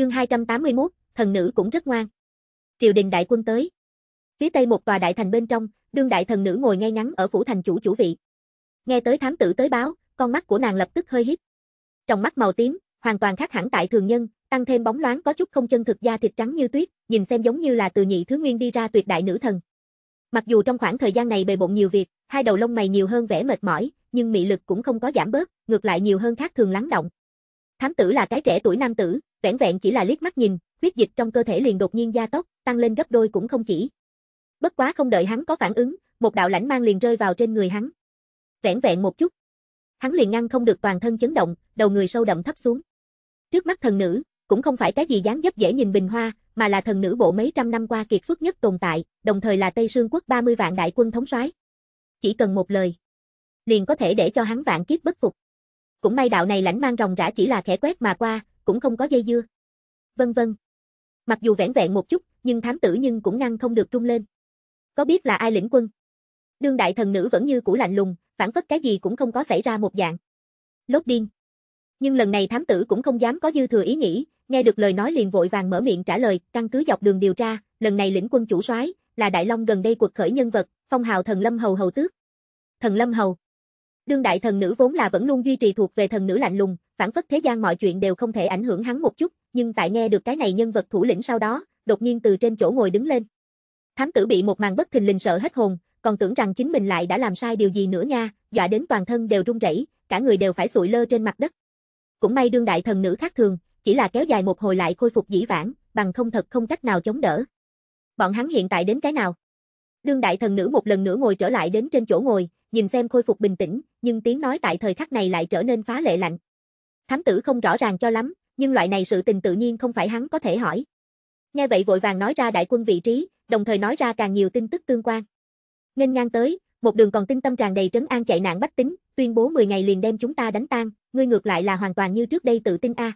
Chương 281, thần nữ cũng rất ngoan. Triều đình đại quân tới. Phía tây một tòa đại thành bên trong, đương đại thần nữ ngồi ngay ngắn ở phủ thành chủ chủ vị. Nghe tới thám tử tới báo, con mắt của nàng lập tức hơi híp. Trong mắt màu tím, hoàn toàn khác hẳn tại thường nhân, tăng thêm bóng loáng có chút không chân thực da thịt trắng như tuyết, nhìn xem giống như là từ nhị thứ nguyên đi ra tuyệt đại nữ thần. Mặc dù trong khoảng thời gian này bề bộn nhiều việc, hai đầu lông mày nhiều hơn vẻ mệt mỏi, nhưng mị lực cũng không có giảm bớt, ngược lại nhiều hơn khác thường lắng động. Thám tử là cái trẻ tuổi nam tử, Vẻn vẹn chỉ là liếc mắt nhìn, huyết dịch trong cơ thể liền đột nhiên gia tốc, tăng lên gấp đôi cũng không chỉ. Bất quá không đợi hắn có phản ứng, một đạo lãnh mang liền rơi vào trên người hắn. Vẻn vẹn một chút. Hắn liền ngăn không được toàn thân chấn động, đầu người sâu đậm thấp xuống. Trước mắt thần nữ, cũng không phải cái gì dáng dấp dễ nhìn bình hoa, mà là thần nữ bộ mấy trăm năm qua kiệt xuất nhất tồn tại, đồng thời là Tây Sương quốc 30 vạn đại quân thống soái. Chỉ cần một lời, liền có thể để cho hắn vạn kiếp bất phục. Cũng may đạo này lãnh mang rồng rã chỉ là khẽ quét mà qua, cũng không có dây dưa. Vân vân. Mặc dù vẻn vẹn một chút, nhưng thám tử nhưng cũng ngăn không được trung lên. Có biết là ai lĩnh quân? Đương đại thần nữ vẫn như cũ lạnh lùng, phản phất cái gì cũng không có xảy ra một dạng. Lốt điên. Nhưng lần này thám tử cũng không dám có dư thừa ý nghĩ, nghe được lời nói liền vội vàng mở miệng trả lời, căn cứ dọc đường điều tra, lần này lĩnh quân chủ soái là Đại Long gần đây cuộc khởi nhân vật, phong hào thần Lâm Hầu hầu tước. Thần Lâm Hầu. Đương đại thần nữ vốn là vẫn luôn duy trì thuộc về thần nữ lạnh lùng, phản phất thế gian mọi chuyện đều không thể ảnh hưởng hắn một chút, nhưng tại nghe được cái này nhân vật thủ lĩnh sau đó, đột nhiên từ trên chỗ ngồi đứng lên. Thám tử bị một màn bất thình lình sợ hết hồn, còn tưởng rằng chính mình lại đã làm sai điều gì nữa nha, dọa đến toàn thân đều run rẩy, cả người đều phải sụi lơ trên mặt đất. Cũng may đương đại thần nữ khác thường, chỉ là kéo dài một hồi lại khôi phục dĩ vãng, bằng không thật không cách nào chống đỡ. Bọn hắn hiện tại đến cái nào? Đương đại thần nữ một lần nữa ngồi trở lại đến trên chỗ ngồi, nhìn xem khôi phục bình tĩnh, nhưng tiếng nói tại thời khắc này lại trở nên phá lệ lạnh. Thám tử không rõ ràng cho lắm, nhưng loại này sự tình tự nhiên không phải hắn có thể hỏi. Nghe vậy vội vàng nói ra đại quân vị trí, đồng thời nói ra càng nhiều tin tức tương quan. Nên ngang tới, một đường còn tinh tâm tràn đầy trấn an chạy nạn bách tính, tuyên bố 10 ngày liền đem chúng ta đánh tan, ngươi ngược lại là hoàn toàn như trước đây tự tin a.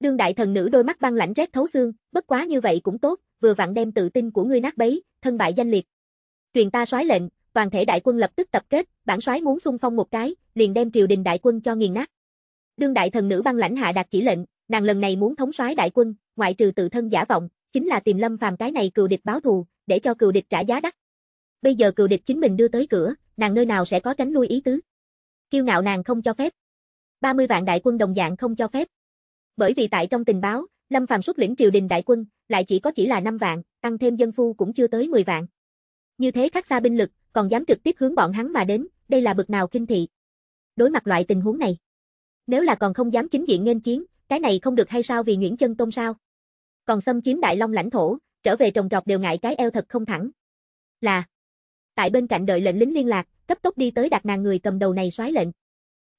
Đương đại thần nữ đôi mắt băng lãnh rét thấu xương, bất quá như vậy cũng tốt, vừa vặn đem tự tin của ngươi nát bấy, thân bại danh liệt. Truyền ta soái lệnh, toàn thể đại quân lập tức tập kết, bản soái muốn xung phong một cái, liền đem triều đình đại quân cho nghiền nát. Đương đại thần nữ băng lãnh hạ đạt chỉ lệnh, nàng lần này muốn thống soái đại quân, ngoại trừ tự thân giả vọng, chính là tìm Lâm Phàm cái này cừu địch báo thù, để cho cừu địch trả giá đắt. Bây giờ cừu địch chính mình đưa tới cửa, nàng nơi nào sẽ có tránh lui ý tứ. Kiêu ngạo nàng không cho phép. 30 vạn đại quân đồng dạng không cho phép. Bởi vì tại trong tình báo, Lâm Phàm xuất lĩnh triều đình đại quân, lại chỉ có chỉ là 5 vạn, tăng thêm dân phu cũng chưa tới 10 vạn. Như thế khác xa binh lực, còn dám trực tiếp hướng bọn hắn mà đến, đây là bực nào kinh thị. Đối mặt loại tình huống này, nếu là còn không dám chính diện nghênh chiến, cái này không được hay sao vì Nguyễn Chân Tôn sao? Còn xâm chiếm Đại Long lãnh thổ, trở về trồng trọt đều ngại cái eo thật không thẳng. Là tại bên cạnh đợi lệnh lính liên lạc, cấp tốc đi tới đặt nàng người cầm đầu này soái lệnh.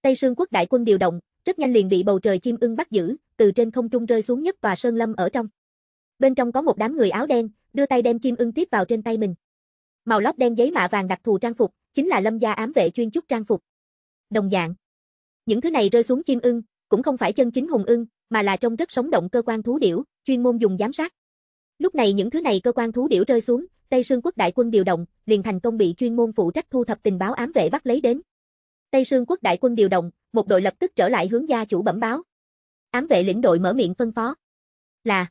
Tây Sương quốc đại quân điều động, rất nhanh liền bị bầu trời chim ưng bắt giữ, từ trên không trung rơi xuống nhất tòa sơn lâm ở trong. Bên trong có một đám người áo đen, đưa tay đem chim ưng tiếp vào trên tay mình. Màu lót đen giấy mạ vàng đặc thù trang phục, chính là Lâm gia ám vệ chuyên trúc trang phục. Đồng dạng những thứ này rơi xuống chim ưng, cũng không phải chân chính hùng ưng, mà là trong rất sống động cơ quan thú điểu, chuyên môn dùng giám sát. Lúc này những thứ này cơ quan thú điểu rơi xuống, Tây Sương quốc đại quân điều động, liền thành công bị chuyên môn phụ trách thu thập tình báo ám vệ bắt lấy đến. Tây Sương quốc đại quân điều động, một đội lập tức trở lại hướng gia chủ bẩm báo. Ám vệ lĩnh đội mở miệng phân phó. Là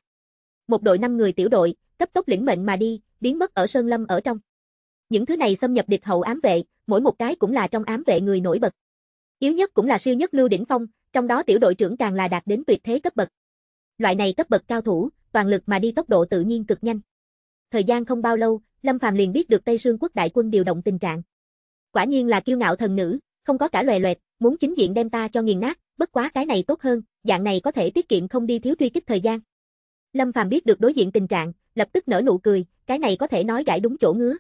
một đội năm người tiểu đội, cấp tốc lĩnh mệnh mà đi, biến mất ở sơn lâm ở trong. Những thứ này xâm nhập địch hậu ám vệ, mỗi một cái cũng là trong ám vệ người nổi bật. Yếu nhất cũng là siêu nhất lưu đỉnh phong, trong đó tiểu đội trưởng càng là đạt đến tuyệt thế cấp bậc. Loại này cấp bậc cao thủ, toàn lực mà đi tốc độ tự nhiên cực nhanh. Thời gian không bao lâu, Lâm Phàm liền biết được Tây Sương quốc đại quân điều động tình trạng. Quả nhiên là kiêu ngạo thần nữ, không có cả loè loẹt, muốn chính diện đem ta cho nghiền nát, bất quá cái này tốt hơn, dạng này có thể tiết kiệm không đi thiếu truy kích thời gian. Lâm Phàm biết được đối diện tình trạng, lập tức nở nụ cười, cái này có thể nói gãi đúng chỗ ngứa.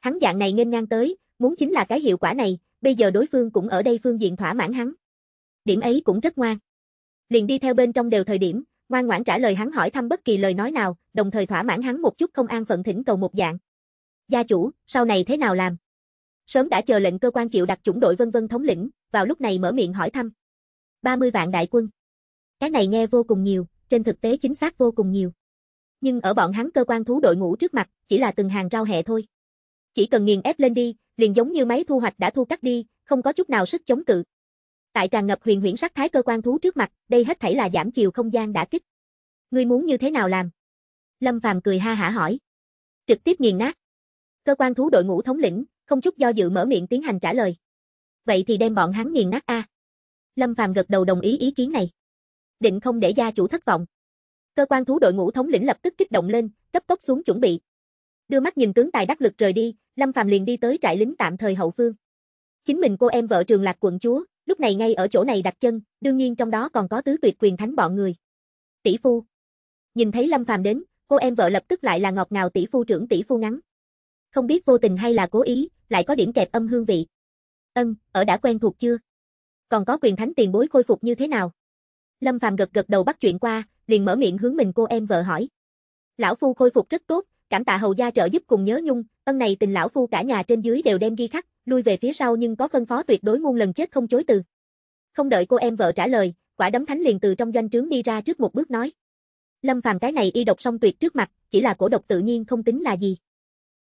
Hắn dạng này nghênh ngang tới, muốn chính là cái hiệu quả này, bây giờ đối phương cũng ở đây phương diện thỏa mãn hắn. Điểm ấy cũng rất ngoan. Liền đi theo bên trong đều thời điểm, ngoan ngoãn trả lời hắn hỏi thăm bất kỳ lời nói nào, đồng thời thỏa mãn hắn một chút không an phận thỉnh cầu một dạng. Gia chủ, sau này thế nào làm? Sớm đã chờ lệnh cơ quan chịu đặt chủng đội vân vân thống lĩnh, vào lúc này mở miệng hỏi thăm. 30 vạn đại quân. Cái này nghe vô cùng nhiều, trên thực tế chính xác vô cùng nhiều. Nhưng ở bọn hắn cơ quan thú đội ngũ trước mặt, chỉ là từng hàng rau hẹ thôi. Chỉ cần nghiền ép lên đi, liền giống như máy thu hoạch đã thu cắt đi, không có chút nào sức chống cự. Tại tràn ngập huyền huyễn sắc thái cơ quan thú trước mặt, đây hết thảy là giảm chiều không gian đã kích. Ngươi muốn như thế nào làm? Lâm Phàm cười ha hả hỏi. Trực tiếp nghiền nát. Cơ quan thú đội ngũ thống lĩnh, không chút do dự mở miệng tiến hành trả lời. Vậy thì đem bọn hắn nghiền nát a. Lâm Phàm gật đầu đồng ý ý kiến này. Định không để gia chủ thất vọng. Cơ quan thú đội ngũ thống lĩnh lập tức kích động lên, cấp tốc xuống chuẩn bị. Đưa mắt nhìn tướng tài đắc lực rời đi, Lâm Phàm liền đi tới trại lính tạm thời hậu phương. Chính mình cô em vợ Trường Lạc quận chúa, lúc này ngay ở chỗ này đặt chân, đương nhiên trong đó còn có tứ tuyệt quyền thánh bọn người. Tỷ phu. Nhìn thấy Lâm Phàm đến, cô em vợ lập tức lại là ngọt ngào tỷ phu trưởng tỷ phu ngắn. Không biết vô tình hay là cố ý, lại có điểm kẹp âm hương vị. Ân, ở đã quen thuộc chưa? Còn có quyền thánh tiền bối khôi phục như thế nào? Lâm Phàm gật gật đầu bắt chuyện qua, liền mở miệng hướng mình cô em vợ hỏi. Lão phu khôi phục rất tốt, cảm tạ hầu gia trợ giúp cùng nhớ nhung, ân này tình lão phu cả nhà trên dưới đều đem ghi khắc, lui về phía sau nhưng có phân phó tuyệt đối muôn lần chết không chối từ. Không đợi cô em vợ trả lời, quả đấm thánh liền từ trong doanh trướng đi ra trước một bước nói. Lâm Phàm cái này y độc xong tuyệt trước mặt, chỉ là cổ độc tự nhiên không tính là gì.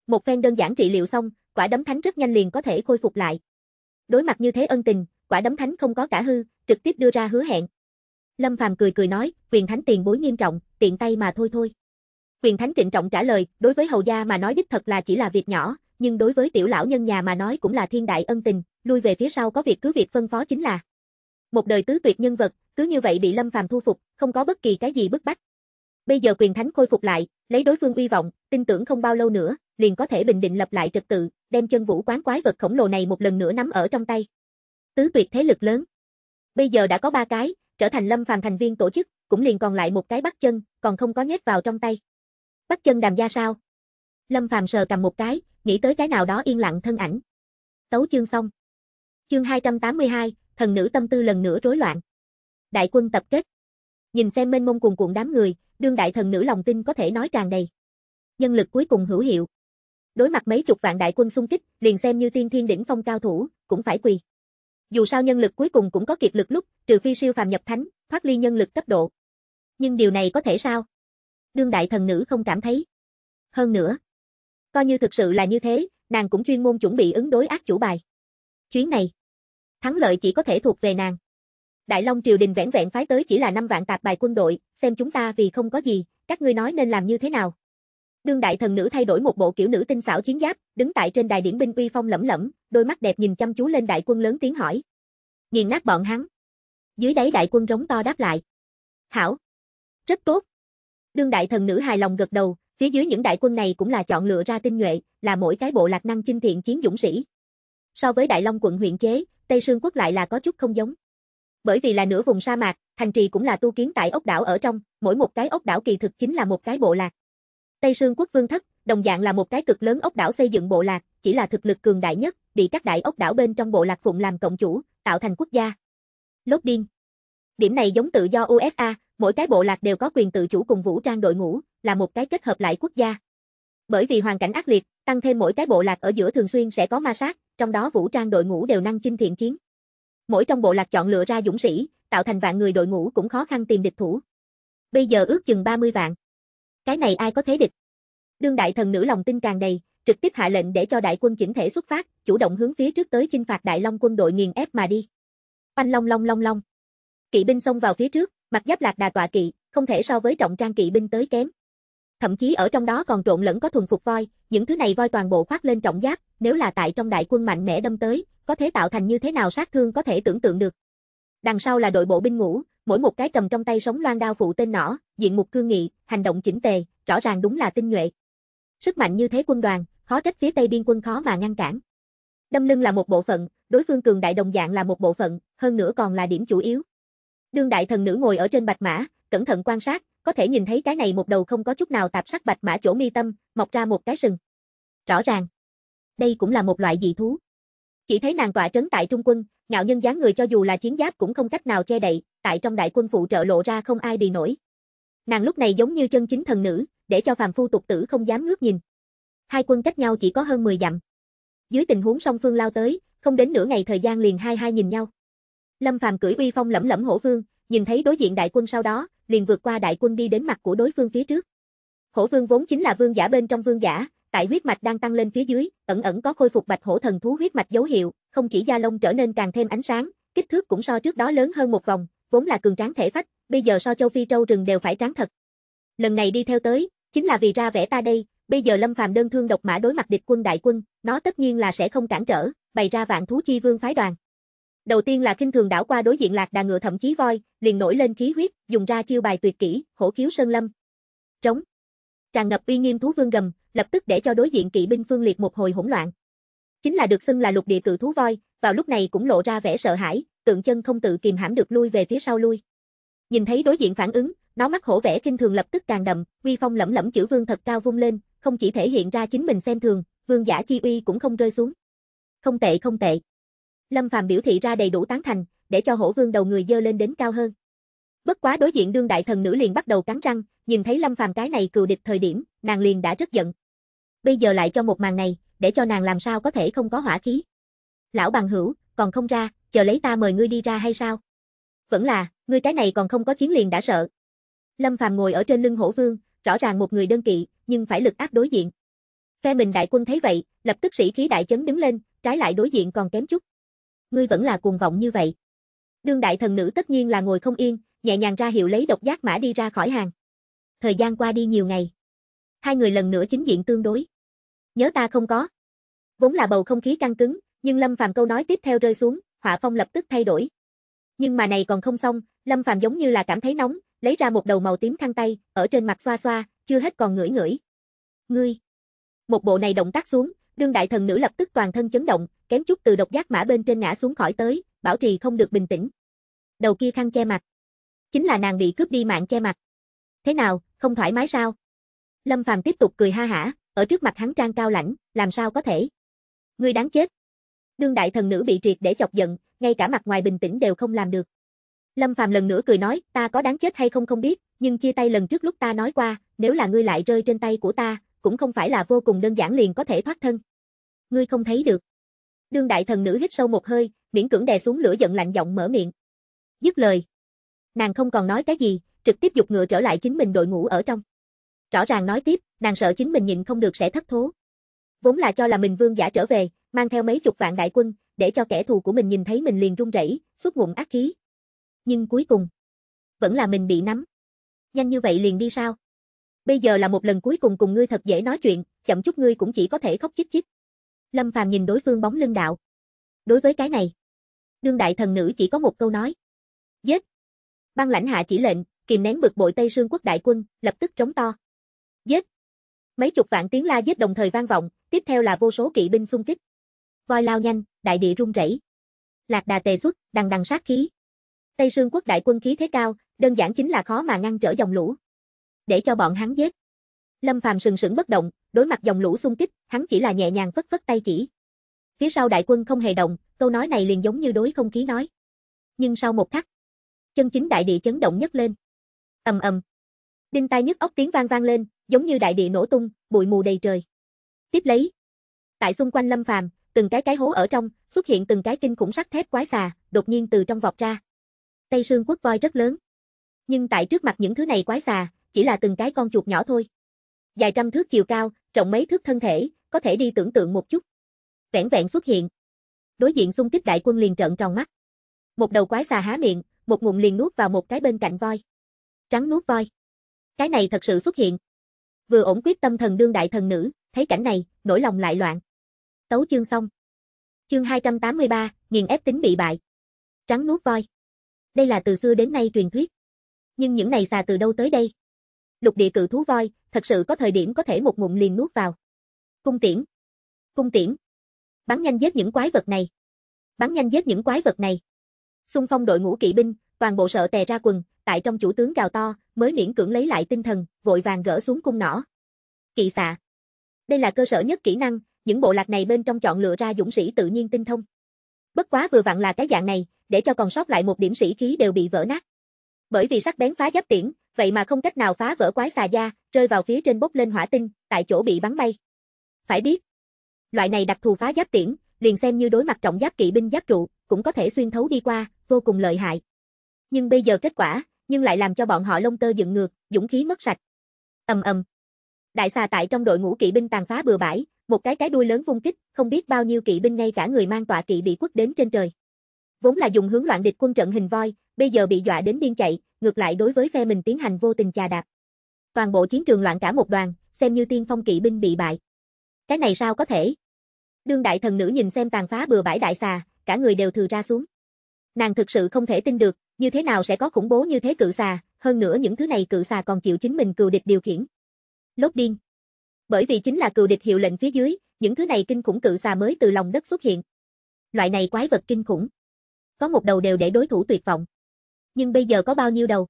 Một phen đơn giản trị liệu xong, quả đấm thánh rất nhanh liền có thể khôi phục lại. Đối mặt như thế ân tình, quả đấm thánh không có cả hư, trực tiếp đưa ra hứa hẹn. Lâm Phàm cười cười nói, quyền thánh tiền bối nghiêm trọng, tiện tay mà thôi thôi. Quyền Thánh trịnh trọng trả lời, đối với hầu gia mà nói đích thật là chỉ là việc nhỏ, nhưng đối với tiểu lão nhân nhà mà nói cũng là thiên đại ân tình, lui về phía sau có việc cứ việc phân phó chính là. Một đời tứ tuyệt nhân vật, cứ như vậy bị Lâm Phàm thu phục, không có bất kỳ cái gì bức bách. Bây giờ quyền thánh khôi phục lại, lấy đối phương uy vọng, tin tưởng không bao lâu nữa, liền có thể bình định lập lại trật tự, đem chân vũ quán quái vật khổng lồ này một lần nữa nắm ở trong tay. Tứ tuyệt thế lực lớn. Bây giờ đã có ba cái, trở thành Lâm Phàm thành viên tổ chức, cũng liền còn lại một cái bắt chân, còn không có nhét vào trong tay bắt chân đàm gia sao? Lâm Phàm sờ cầm một cái, nghĩ tới cái nào đó yên lặng thân ảnh. Tấu chương xong. Chương 282, thần nữ tâm tư lần nữa rối loạn. Đại quân tập kết. Nhìn xem mênh mông cuồn cuộn đám người, đương đại thần nữ lòng tin có thể nói tràn đầy. Nhân lực cuối cùng hữu hiệu. Đối mặt mấy chục vạn đại quân xung kích, liền xem như tiên thiên đỉnh phong cao thủ, cũng phải quỳ. Dù sao nhân lực cuối cùng cũng có kiệt lực lúc, trừ phi siêu phàm nhập thánh, thoát ly nhân lực cấp độ. Nhưng điều này có thể sao? đương đại thần nữ không cảm thấy. Hơn nữa, coi như thực sự là như thế, nàng cũng chuyên môn chuẩn bị ứng đối ác chủ bài. Chuyến này, thắng lợi chỉ có thể thuộc về nàng. Đại Long triều đình vẹn vẹn phái tới chỉ là năm vạn tạp bài quân đội, xem chúng ta vì không có gì, các ngươi nói nên làm như thế nào? Đương đại thần nữ thay đổi một bộ kiểu nữ tinh xảo chiến giáp, đứng tại trên đài điểm binh uy phong lẫm lẫm, đôi mắt đẹp nhìn chăm chú lên đại quân lớn tiếng hỏi. Nghiền nát bọn hắn. Dưới đáy đại quân rống to đáp lại. Hảo. Rất tốt, Đương đại thần nữ hài lòng gật đầu, phía dưới những đại quân này cũng là chọn lựa ra tinh nhuệ, là mỗi cái bộ lạc năng chinh thiện chiến dũng sĩ. So với Đại Long quận huyện chế, Tây Sương quốc lại là có chút không giống. Bởi vì là nửa vùng sa mạc, thành trì cũng là tu kiến tại ốc đảo ở trong, mỗi một cái ốc đảo kỳ thực chính là một cái bộ lạc. Tây Sương quốc vương thất, đồng dạng là một cái cực lớn ốc đảo xây dựng bộ lạc, chỉ là thực lực cường đại nhất, bị các đại ốc đảo bên trong bộ lạc phụng làm cộng chủ, tạo thành quốc gia. Lốt điên. Điểm này giống tự do USA, mỗi cái bộ lạc đều có quyền tự chủ cùng vũ trang đội ngũ, là một cái kết hợp lại quốc gia. Bởi vì hoàn cảnh ác liệt, tăng thêm mỗi cái bộ lạc ở giữa thường xuyên sẽ có ma sát, trong đó vũ trang đội ngũ đều năng chinh thiện chiến. Mỗi trong bộ lạc chọn lựa ra dũng sĩ, tạo thành vạn người đội ngũ cũng khó khăn tìm địch thủ. Bây giờ ước chừng 30 vạn. Cái này ai có thế địch? Đương đại thần nữ lòng tin càng đầy, trực tiếp hạ lệnh để cho đại quân chỉnh thể xuất phát, chủ động hướng phía trước tới chinh phạt Đại Long quân đội nghiền ép mà đi. Oanh long long long long. Kỵ binh xông vào phía trước, mặc giáp lạc đà tọa kỵ, không thể so với trọng trang kỵ binh tới kém. Thậm chí ở trong đó còn trộn lẫn có thuần phục voi, những thứ này voi toàn bộ khoác lên trọng giáp, nếu là tại trong đại quân mạnh mẽ đâm tới, có thể tạo thành như thế nào sát thương có thể tưởng tượng được. Đằng sau là đội bộ binh ngũ, mỗi một cái cầm trong tay sống loan đao phụ tên nỏ, diện mục cương nghị, hành động chỉnh tề, rõ ràng đúng là tinh nhuệ. Sức mạnh như thế quân đoàn, khó trách phía Tây biên quân khó mà ngăn cản. Đâm lưng là một bộ phận, đối phương cường đại đồng dạng là một bộ phận, hơn nữa còn là điểm chủ yếu. Đương đại thần nữ ngồi ở trên bạch mã, cẩn thận quan sát, có thể nhìn thấy cái này một đầu không có chút nào tạp sắc bạch mã chỗ mi tâm, mọc ra một cái sừng. Rõ ràng, đây cũng là một loại dị thú. Chỉ thấy nàng tọa trấn tại trung quân, ngạo nhân dáng người cho dù là chiến giáp cũng không cách nào che đậy, tại trong đại quân phụ trợ lộ ra không ai bị nổi. Nàng lúc này giống như chân chính thần nữ, để cho phàm phu tục tử không dám ngước nhìn. Hai quân cách nhau chỉ có hơn 10 dặm. Dưới tình huống song phương lao tới, không đến nửa ngày thời gian liền hai hai nhìn nhau. Lâm Phàm cưỡi uy phong lẫm lẫm hổ vương, nhìn thấy đối diện đại quân sau đó, liền vượt qua đại quân đi đến mặt của đối phương phía trước. Hổ vương vốn chính là vương giả bên trong vương giả, tại huyết mạch đang tăng lên phía dưới, ẩn ẩn có khôi phục bạch hổ thần thú huyết mạch dấu hiệu, không chỉ da lông trở nên càng thêm ánh sáng, kích thước cũng so trước đó lớn hơn một vòng, vốn là cường tráng thể phách, bây giờ so châu phi trâu rừng đều phải tráng thật. Lần này đi theo tới, chính là vì ra vẻ ta đây, bây giờ Lâm Phàm đơn thương độc mã đối mặt địch quân đại quân, nó tất nhiên là sẽ không cản trở, bày ra vạn thú chi vương phái đoàn. Đầu tiên là kinh thường đảo qua đối diện lạc đà ngựa thậm chí voi, liền nổi lên khí huyết, dùng ra chiêu bài tuyệt kỹ, hổ khiếu sơn lâm. Trống. Tràn ngập uy nghiêm thú vương gầm, lập tức để cho đối diện kỵ binh phương liệt một hồi hỗn loạn. Chính là được xưng là lục địa cự thú voi, vào lúc này cũng lộ ra vẻ sợ hãi, tượng chân không tự kìm hãm được lui về phía sau lui. Nhìn thấy đối diện phản ứng, nó mắt hổ vẻ kinh thường lập tức càng đậm, uy phong lẫm lẫm chữ vương thật cao vung lên, không chỉ thể hiện ra chính mình xem thường, vương giả chi uy cũng không rơi xuống. Không tệ không tệ. Lâm Phàm biểu thị ra đầy đủ tán thành, để cho hổ vương đầu người dơ lên đến cao hơn. Bất quá đối diện đương đại thần nữ liền bắt đầu cắn răng, nhìn thấy Lâm Phàm cái này cừu địch thời điểm, nàng liền đã rất giận. Bây giờ lại cho một màn này, để cho nàng làm sao có thể không có hỏa khí. Lão bằng hữu, còn không ra, chờ lấy ta mời ngươi đi ra hay sao? Vẫn là, ngươi cái này còn không có chiến liền đã sợ. Lâm Phàm ngồi ở trên lưng hổ vương, rõ ràng một người đơn kỵ, nhưng phải lực áp đối diện. Phe mình đại quân thấy vậy, lập tức sĩ khí đại chấn đứng lên, trái lại đối diện còn kém chút ngươi vẫn là cuồng vọng như vậy. Đương đại thần nữ tất nhiên là ngồi không yên, nhẹ nhàng ra hiệu lấy độc giác mã đi ra khỏi hàng. Thời gian qua đi nhiều ngày. Hai người lần nữa chính diện tương đối. Nhớ ta không có. Vốn là bầu không khí căng cứng, nhưng Lâm Phàm câu nói tiếp theo rơi xuống, họa phong lập tức thay đổi. Nhưng mà này còn không xong, Lâm Phàm giống như là cảm thấy nóng, lấy ra một đầu màu tím khăn tay, ở trên mặt xoa xoa, chưa hết còn ngửi ngửi. Ngươi. Một bộ này động tác xuống, Đương đại thần nữ lập tức toàn thân chấn động, kém chút từ độc giác mã bên trên ngã xuống khỏi tới, bảo trì không được bình tĩnh. Đầu kia khăn che mặt. Chính là nàng bị cướp đi mạng che mặt. Thế nào, không thoải mái sao? Lâm Phàm tiếp tục cười ha hả, ở trước mặt hắn trang cao lãnh, làm sao có thể? Ngươi đáng chết. Đương đại thần nữ bị triệt để chọc giận, ngay cả mặt ngoài bình tĩnh đều không làm được. Lâm Phàm lần nữa cười nói, ta có đáng chết hay không không biết, nhưng chia tay lần trước lúc ta nói qua, nếu là ngươi lại rơi trên tay của ta, cũng không phải là vô cùng đơn giản liền có thể thoát thân. Ngươi không thấy được. Đương đại thần nữ hít sâu một hơi, miễn cưỡng đè xuống lửa giận lạnh giọng mở miệng. Dứt lời. Nàng không còn nói cái gì, trực tiếp dục ngựa trở lại chính mình đội ngũ ở trong. Rõ ràng nói tiếp, nàng sợ chính mình nhịn không được sẽ thất thố. Vốn là cho là mình vương giả trở về, mang theo mấy chục vạn đại quân, để cho kẻ thù của mình nhìn thấy mình liền run rẩy, suốt ngụm ác khí. Nhưng cuối cùng, vẫn là mình bị nắm. Nhanh như vậy liền đi sao? bây giờ là một lần cuối cùng cùng ngươi thật dễ nói chuyện, chậm chút ngươi cũng chỉ có thể khóc chít chít. Lâm Phàm nhìn đối phương bóng lưng đạo. Đối với cái này, đương đại thần nữ chỉ có một câu nói. Giết! Băng lãnh hạ chỉ lệnh, kìm nén bực bội Tây Sương quốc đại quân, lập tức trống to. Giết! Mấy chục vạn tiếng la giết đồng thời vang vọng, tiếp theo là vô số kỵ binh xung kích. Voi lao nhanh, đại địa rung rẩy. Lạc đà tề xuất, đằng đằng sát khí. Tây Sương quốc đại quân khí thế cao, đơn giản chính là khó mà ngăn trở dòng lũ để cho bọn hắn giết. Lâm Phàm sừng sững bất động, đối mặt dòng lũ xung kích, hắn chỉ là nhẹ nhàng phất phất tay chỉ. Phía sau đại quân không hề động, câu nói này liền giống như đối không khí nói. Nhưng sau một khắc, chân chính đại địa chấn động nhất lên. Ầm ầm. Đinh tai nhức óc tiếng vang vang lên, giống như đại địa nổ tung, bụi mù đầy trời. Tiếp lấy, tại xung quanh Lâm Phàm, từng cái cái hố ở trong, xuất hiện từng cái kinh khủng sắt thép quái xà, đột nhiên từ trong vọt ra. Tây Sương quốc voi rất lớn. Nhưng tại trước mặt những thứ này quái xà, chỉ là từng cái con chuột nhỏ thôi. Dài trăm thước chiều cao, rộng mấy thước thân thể, có thể đi tưởng tượng một chút. Vẹn vẹn xuất hiện. Đối diện xung kích đại quân liền trợn tròn mắt. Một đầu quái xà há miệng, một ngụm liền nuốt vào một cái bên cạnh voi. Trắng nuốt voi. Cái này thật sự xuất hiện. Vừa ổn quyết tâm thần đương đại thần nữ, thấy cảnh này, nỗi lòng lại loạn. Tấu chương xong. Chương 283, nghiền ép tính bị bại. Trắng nuốt voi. Đây là từ xưa đến nay truyền thuyết. Nhưng những này xà từ đâu tới đây? Lục địa cự thú voi, thật sự có thời điểm có thể một ngụm liền nuốt vào. Cung tiễn. Cung tiễn. Bắn nhanh giết những quái vật này. Bắn nhanh giết những quái vật này. Xung phong đội ngũ kỵ binh, toàn bộ sợ tè ra quần, tại trong chủ tướng gào to, mới miễn cưỡng lấy lại tinh thần, vội vàng gỡ xuống cung nỏ. Kỵ xạ. Đây là cơ sở nhất kỹ năng, những bộ lạc này bên trong chọn lựa ra dũng sĩ tự nhiên tinh thông. Bất quá vừa vặn là cái dạng này, để cho còn sót lại một điểm sĩ khí đều bị vỡ nát. Bởi vì sắc bén phá giáp tiễn, vậy mà không cách nào phá vỡ quái xà da, rơi vào phía trên bốc lên hỏa tinh, tại chỗ bị bắn bay. Phải biết, loại này đặc thù phá giáp tiễn, liền xem như đối mặt trọng giáp kỵ binh giáp trụ, cũng có thể xuyên thấu đi qua, vô cùng lợi hại. Nhưng bây giờ kết quả, nhưng lại làm cho bọn họ lông tơ dựng ngược, dũng khí mất sạch. Ầm ầm. Đại xà tại trong đội ngũ kỵ binh tàn phá bừa bãi, một cái cái đuôi lớn vung kích, không biết bao nhiêu kỵ binh ngay cả người mang tọa kỵ bị quất đến trên trời. Vốn là dùng hướng loạn địch quân trận hình voi, bây giờ bị dọa đến điên chạy, ngược lại đối với phe mình tiến hành vô tình chà đạp. Toàn bộ chiến trường loạn cả một đoàn, xem như tiên phong kỵ binh bị bại. Cái này sao có thể? Đương đại thần nữ nhìn xem tàn phá bừa bãi đại xà, cả người đều thừa ra xuống. Nàng thực sự không thể tin được, như thế nào sẽ có khủng bố như thế cự xà, hơn nữa những thứ này cự xà còn chịu chính mình cừu địch điều khiển. Lốt điên. Bởi vì chính là cừu địch hiệu lệnh phía dưới, những thứ này kinh khủng cự xà mới từ lòng đất xuất hiện. Loại này quái vật kinh khủng. Có một đầu đều để đối thủ tuyệt vọng nhưng bây giờ có bao nhiêu đầu.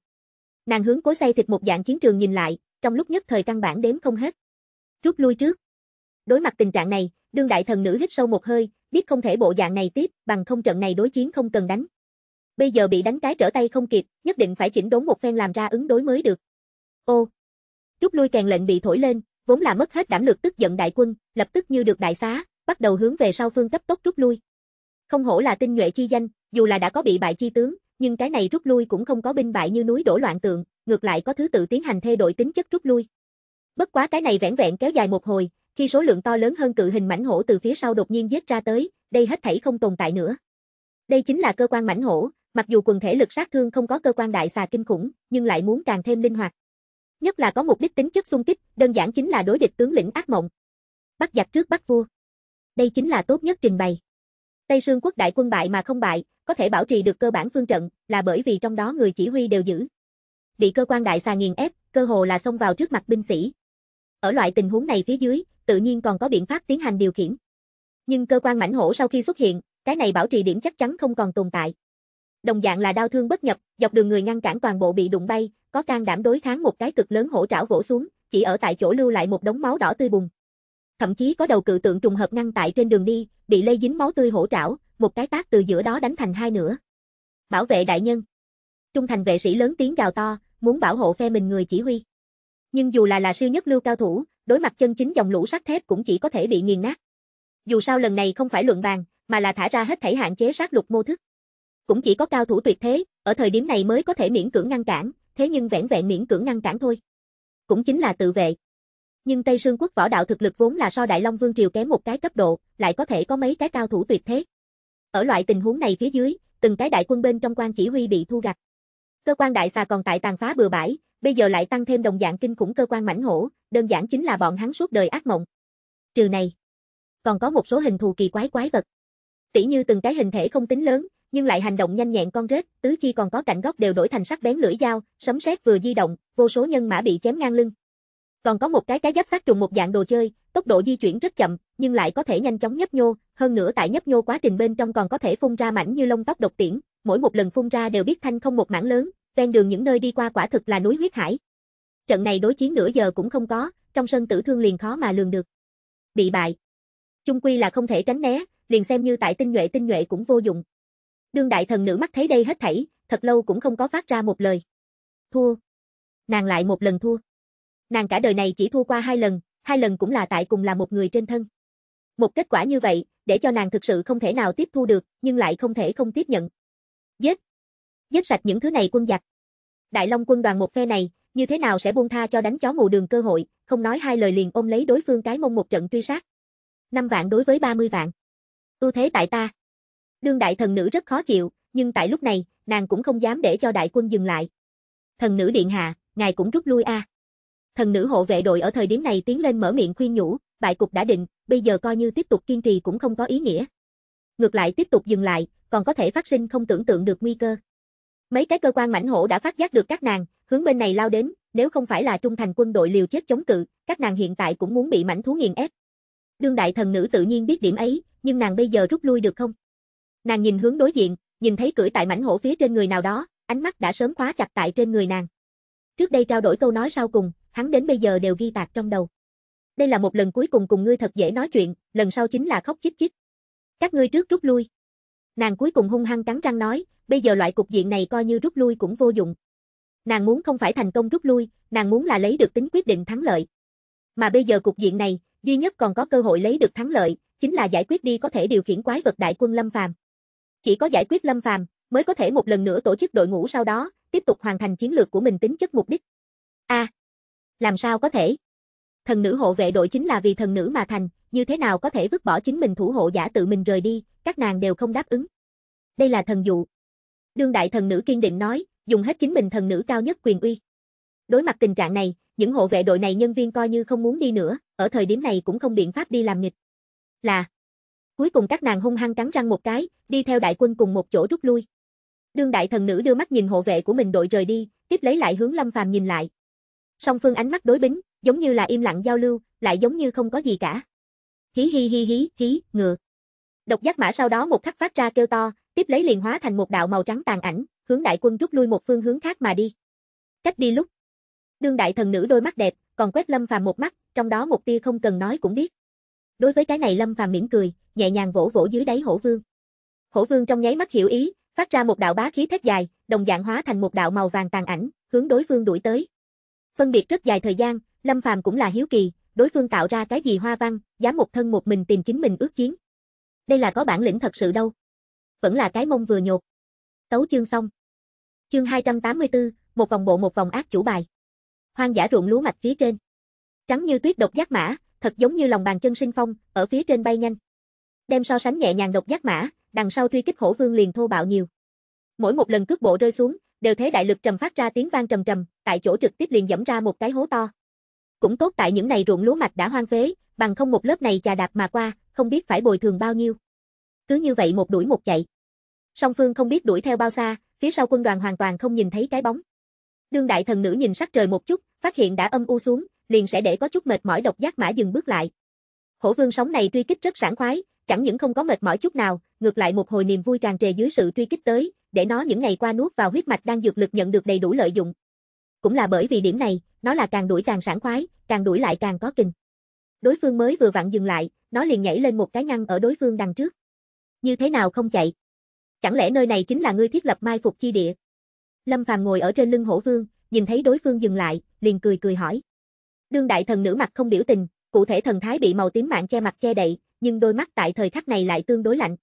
Nàng hướng cố xây thịt một dạng chiến trường nhìn lại, trong lúc nhất thời căn bản đếm không hết. Rút lui trước. Đối mặt tình trạng này, đương đại thần nữ hít sâu một hơi, biết không thể bộ dạng này tiếp, bằng không trận này đối chiến không cần đánh. Bây giờ bị đánh cái trở tay không kịp, nhất định phải chỉnh đốn một phen làm ra ứng đối mới được. Ô. Rút lui càng lệnh bị thổi lên, vốn là mất hết đảm lực tức giận đại quân, lập tức như được đại xá, bắt đầu hướng về sau phương cấp tốc rút lui. Không hổ là tinh nhuệ chi danh, dù là đã có bị bại chi tướng, nhưng cái này rút lui cũng không có binh bại như núi đổ loạn tượng, ngược lại có thứ tự tiến hành thay đổi tính chất rút lui. Bất quá cái này vẻn vẹn kéo dài một hồi, khi số lượng to lớn hơn cự hình mảnh hổ từ phía sau đột nhiên giết ra tới, đây hết thảy không tồn tại nữa. Đây chính là cơ quan mảnh hổ, mặc dù quần thể lực sát thương không có cơ quan đại xà kinh khủng, nhưng lại muốn càng thêm linh hoạt. Nhất là có mục đích tính chất xung kích, đơn giản chính là đối địch tướng lĩnh ác mộng. Bắt giặc trước bắt vua. Đây chính là tốt nhất trình bày. Tây Sương quốc đại quân bại mà không bại, có thể bảo trì được cơ bản phương trận, là bởi vì trong đó người chỉ huy đều giữ. Bị cơ quan đại xà nghiền ép, cơ hồ là xông vào trước mặt binh sĩ. Ở loại tình huống này phía dưới, tự nhiên còn có biện pháp tiến hành điều khiển. Nhưng cơ quan mảnh hổ sau khi xuất hiện, cái này bảo trì điểm chắc chắn không còn tồn tại. Đồng dạng là đau thương bất nhập, dọc đường người ngăn cản toàn bộ bị đụng bay, có can đảm đối kháng một cái cực lớn hổ trảo vỗ xuống, chỉ ở tại chỗ lưu lại một đống máu đỏ tươi bùng. Thậm chí có đầu cự tượng trùng hợp ngăn tại trên đường đi, bị lây dính máu tươi hổ trảo, một cái tác từ giữa đó đánh thành hai nửa. Bảo vệ đại nhân. Trung thành vệ sĩ lớn tiếng gào to, muốn bảo hộ phe mình người chỉ huy. Nhưng dù là là siêu nhất lưu cao thủ, đối mặt chân chính dòng lũ sắt thép cũng chỉ có thể bị nghiền nát. Dù sao lần này không phải luận bàn, mà là thả ra hết thảy hạn chế sát lục mô thức. Cũng chỉ có cao thủ tuyệt thế, ở thời điểm này mới có thể miễn cưỡng ngăn cản, thế nhưng vẻn vẹn miễn cưỡng ngăn cản thôi. Cũng chính là tự vệ nhưng Tây Sương quốc võ đạo thực lực vốn là so Đại Long Vương Triều kém một cái cấp độ, lại có thể có mấy cái cao thủ tuyệt thế. Ở loại tình huống này phía dưới, từng cái đại quân bên trong quan chỉ huy bị thu gặt. Cơ quan đại xà còn tại tàn phá bừa bãi, bây giờ lại tăng thêm đồng dạng kinh khủng cơ quan mãnh hổ, đơn giản chính là bọn hắn suốt đời ác mộng. Trừ này, còn có một số hình thù kỳ quái quái vật. Tỷ như từng cái hình thể không tính lớn, nhưng lại hành động nhanh nhẹn con rết, tứ chi còn có cạnh góc đều đổi thành sắc bén lưỡi dao, sấm sét vừa di động, vô số nhân mã bị chém ngang lưng. Còn có một cái cái giáp sát trùng một dạng đồ chơi, tốc độ di chuyển rất chậm, nhưng lại có thể nhanh chóng nhấp nhô, hơn nữa tại nhấp nhô quá trình bên trong còn có thể phun ra mảnh như lông tóc độc tiễn, mỗi một lần phun ra đều biết thanh không một mảng lớn, ven đường những nơi đi qua quả thực là núi huyết hải. Trận này đối chiến nửa giờ cũng không có, trong sân tử thương liền khó mà lường được. Bị bại. trung quy là không thể tránh né, liền xem như tại tinh nhuệ tinh nhuệ cũng vô dụng. Đương đại thần nữ mắt thấy đây hết thảy, thật lâu cũng không có phát ra một lời. Thua. Nàng lại một lần thua. Nàng cả đời này chỉ thua qua hai lần, hai lần cũng là tại cùng là một người trên thân. Một kết quả như vậy, để cho nàng thực sự không thể nào tiếp thu được, nhưng lại không thể không tiếp nhận. Giết! Giết sạch những thứ này quân giặc. Đại Long quân đoàn một phe này, như thế nào sẽ buông tha cho đánh chó mù đường cơ hội, không nói hai lời liền ôm lấy đối phương cái mông một trận truy sát. năm vạn đối với 30 vạn. Ưu thế tại ta. Đương đại thần nữ rất khó chịu, nhưng tại lúc này, nàng cũng không dám để cho đại quân dừng lại. Thần nữ điện hạ, ngài cũng rút lui a. À. Thần nữ hộ vệ đội ở thời điểm này tiến lên mở miệng khuyên nhủ, bại cục đã định, bây giờ coi như tiếp tục kiên trì cũng không có ý nghĩa. Ngược lại tiếp tục dừng lại, còn có thể phát sinh không tưởng tượng được nguy cơ. Mấy cái cơ quan mảnh hổ đã phát giác được các nàng, hướng bên này lao đến, nếu không phải là trung thành quân đội liều chết chống cự, các nàng hiện tại cũng muốn bị mảnh thú nghiền ép. Đương đại thần nữ tự nhiên biết điểm ấy, nhưng nàng bây giờ rút lui được không? Nàng nhìn hướng đối diện, nhìn thấy cưỡi tại mảnh hổ phía trên người nào đó, ánh mắt đã sớm khóa chặt tại trên người nàng. Trước đây trao đổi câu nói sau cùng, hắn đến bây giờ đều ghi tạc trong đầu. Đây là một lần cuối cùng cùng ngươi thật dễ nói chuyện, lần sau chính là khóc chít chít. Các ngươi trước rút lui. Nàng cuối cùng hung hăng cắn răng nói, bây giờ loại cục diện này coi như rút lui cũng vô dụng. Nàng muốn không phải thành công rút lui, nàng muốn là lấy được tính quyết định thắng lợi. Mà bây giờ cục diện này, duy nhất còn có cơ hội lấy được thắng lợi, chính là giải quyết đi có thể điều khiển quái vật đại quân Lâm Phàm. Chỉ có giải quyết Lâm Phàm mới có thể một lần nữa tổ chức đội ngũ sau đó, tiếp tục hoàn thành chiến lược của mình tính chất mục đích. A, à, làm sao có thể? Thần nữ hộ vệ đội chính là vì thần nữ mà thành, như thế nào có thể vứt bỏ chính mình thủ hộ giả tự mình rời đi, các nàng đều không đáp ứng. Đây là thần dụ. Đương đại thần nữ kiên định nói, dùng hết chính mình thần nữ cao nhất quyền uy. Đối mặt tình trạng này, những hộ vệ đội này nhân viên coi như không muốn đi nữa, ở thời điểm này cũng không biện pháp đi làm nghịch. Là Cuối cùng các nàng hung hăng cắn răng một cái, đi theo đại quân cùng một chỗ rút lui. Đương đại thần nữ đưa mắt nhìn hộ vệ của mình đội rời đi, tiếp lấy lại hướng Lâm Phàm nhìn lại, Song phương ánh mắt đối bính, giống như là im lặng giao lưu, lại giống như không có gì cả. Hí hí hí hí, hí, ngựa. Độc giác mã sau đó một khắc phát ra kêu to, tiếp lấy liền hóa thành một đạo màu trắng tàn ảnh, hướng đại quân rút lui một phương hướng khác mà đi. Cách đi lúc. Đương đại thần nữ đôi mắt đẹp, còn quét Lâm Phàm một mắt, trong đó một tia không cần nói cũng biết. Đối với cái này Lâm Phàm mỉm cười, nhẹ nhàng vỗ vỗ dưới đáy Hổ Vương. Hổ Vương trong nháy mắt hiểu ý, phát ra một đạo bá khí thét dài, đồng dạng hóa thành một đạo màu vàng tàn ảnh, hướng đối phương đuổi tới. Phân biệt rất dài thời gian, Lâm Phàm cũng là hiếu kỳ, đối phương tạo ra cái gì hoa văn, dám một thân một mình tìm chính mình ước chiến. Đây là có bản lĩnh thật sự đâu. Vẫn là cái mông vừa nhột. Tấu chương xong. Chương 284, một vòng bộ một vòng ác chủ bài. Hoang dã ruộng lúa mạch phía trên. Trắng như tuyết độc giác mã, thật giống như lòng bàn chân sinh phong, ở phía trên bay nhanh. Đem so sánh nhẹ nhàng độc giác mã, đằng sau truy kích hổ vương liền thô bạo nhiều. Mỗi một lần cước bộ rơi xuống, đều thế đại lực trầm phát ra tiếng vang trầm trầm, tại chỗ trực tiếp liền dẫm ra một cái hố to. Cũng tốt tại những này ruộng lúa mạch đã hoang phế, bằng không một lớp này chà đạp mà qua, không biết phải bồi thường bao nhiêu. Cứ như vậy một đuổi một chạy. Song Phương không biết đuổi theo bao xa, phía sau quân đoàn hoàn toàn không nhìn thấy cái bóng. Đương đại thần nữ nhìn sắc trời một chút, phát hiện đã âm u xuống, liền sẽ để có chút mệt mỏi độc giác mã dừng bước lại. Hổ Vương sóng này truy kích rất sảng khoái, chẳng những không có mệt mỏi chút nào, ngược lại một hồi niềm vui tràn trề dưới sự truy kích tới, để nó những ngày qua nuốt vào huyết mạch đang dược lực nhận được đầy đủ lợi dụng. Cũng là bởi vì điểm này, nó là càng đuổi càng sảng khoái, càng đuổi lại càng có kinh Đối phương mới vừa vặn dừng lại, nó liền nhảy lên một cái ngăn ở đối phương đằng trước. Như thế nào không chạy? Chẳng lẽ nơi này chính là ngươi thiết lập mai phục chi địa? Lâm Phàm ngồi ở trên lưng hổ vương, nhìn thấy đối phương dừng lại, liền cười cười hỏi. Đương đại thần nữ mặt không biểu tình, cụ thể thần thái bị màu tím mạng che mặt che đậy, nhưng đôi mắt tại thời khắc này lại tương đối lạnh.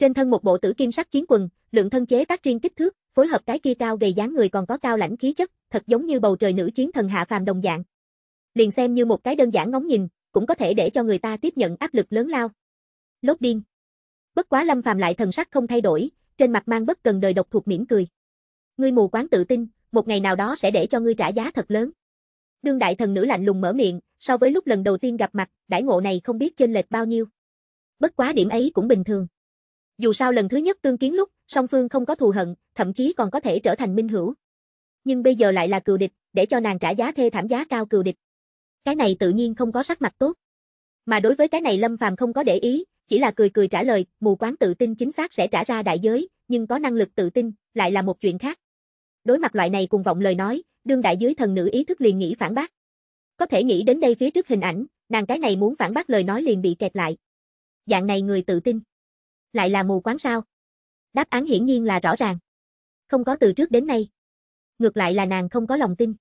Trên thân một bộ tử kim sắc chiến quần, lượng thân chế tác riêng kích thước, phối hợp cái kia cao gầy dáng người còn có cao lãnh khí chất, thật giống như bầu trời nữ chiến thần hạ phàm đồng dạng. Liền xem như một cái đơn giản ngóng nhìn, cũng có thể để cho người ta tiếp nhận áp lực lớn lao. Lốt điên. Bất quá Lâm Phàm lại thần sắc không thay đổi, trên mặt mang bất cần đời độc thuộc mỉm cười. Ngươi mù quáng tự tin, một ngày nào đó sẽ để cho ngươi trả giá thật lớn. Đương đại thần nữ lạnh lùng mở miệng, so với lúc lần đầu tiên gặp mặt, đãi ngộ này không biết chênh lệch bao nhiêu. Bất quá điểm ấy cũng bình thường. Dù sao lần thứ nhất tương kiến lúc, song phương không có thù hận, thậm chí còn có thể trở thành minh hữu. Nhưng bây giờ lại là cừu địch, để cho nàng trả giá thê thảm giá cao cừu địch. Cái này tự nhiên không có sắc mặt tốt. Mà đối với cái này Lâm Phàm không có để ý, chỉ là cười cười trả lời, mù quáng tự tin chính xác sẽ trả ra đại giới, nhưng có năng lực tự tin, lại là một chuyện khác. Đối mặt loại này cùng vọng lời nói, đương đại dưới thần nữ ý thức liền nghĩ phản bác. Có thể nghĩ đến đây phía trước hình ảnh, nàng cái này muốn phản bác lời nói liền bị kẹt lại. Dạng này người tự tin. Lại là mù quáng sao? Đáp án hiển nhiên là rõ ràng. Không có từ trước đến nay. Ngược lại là nàng không có lòng tin.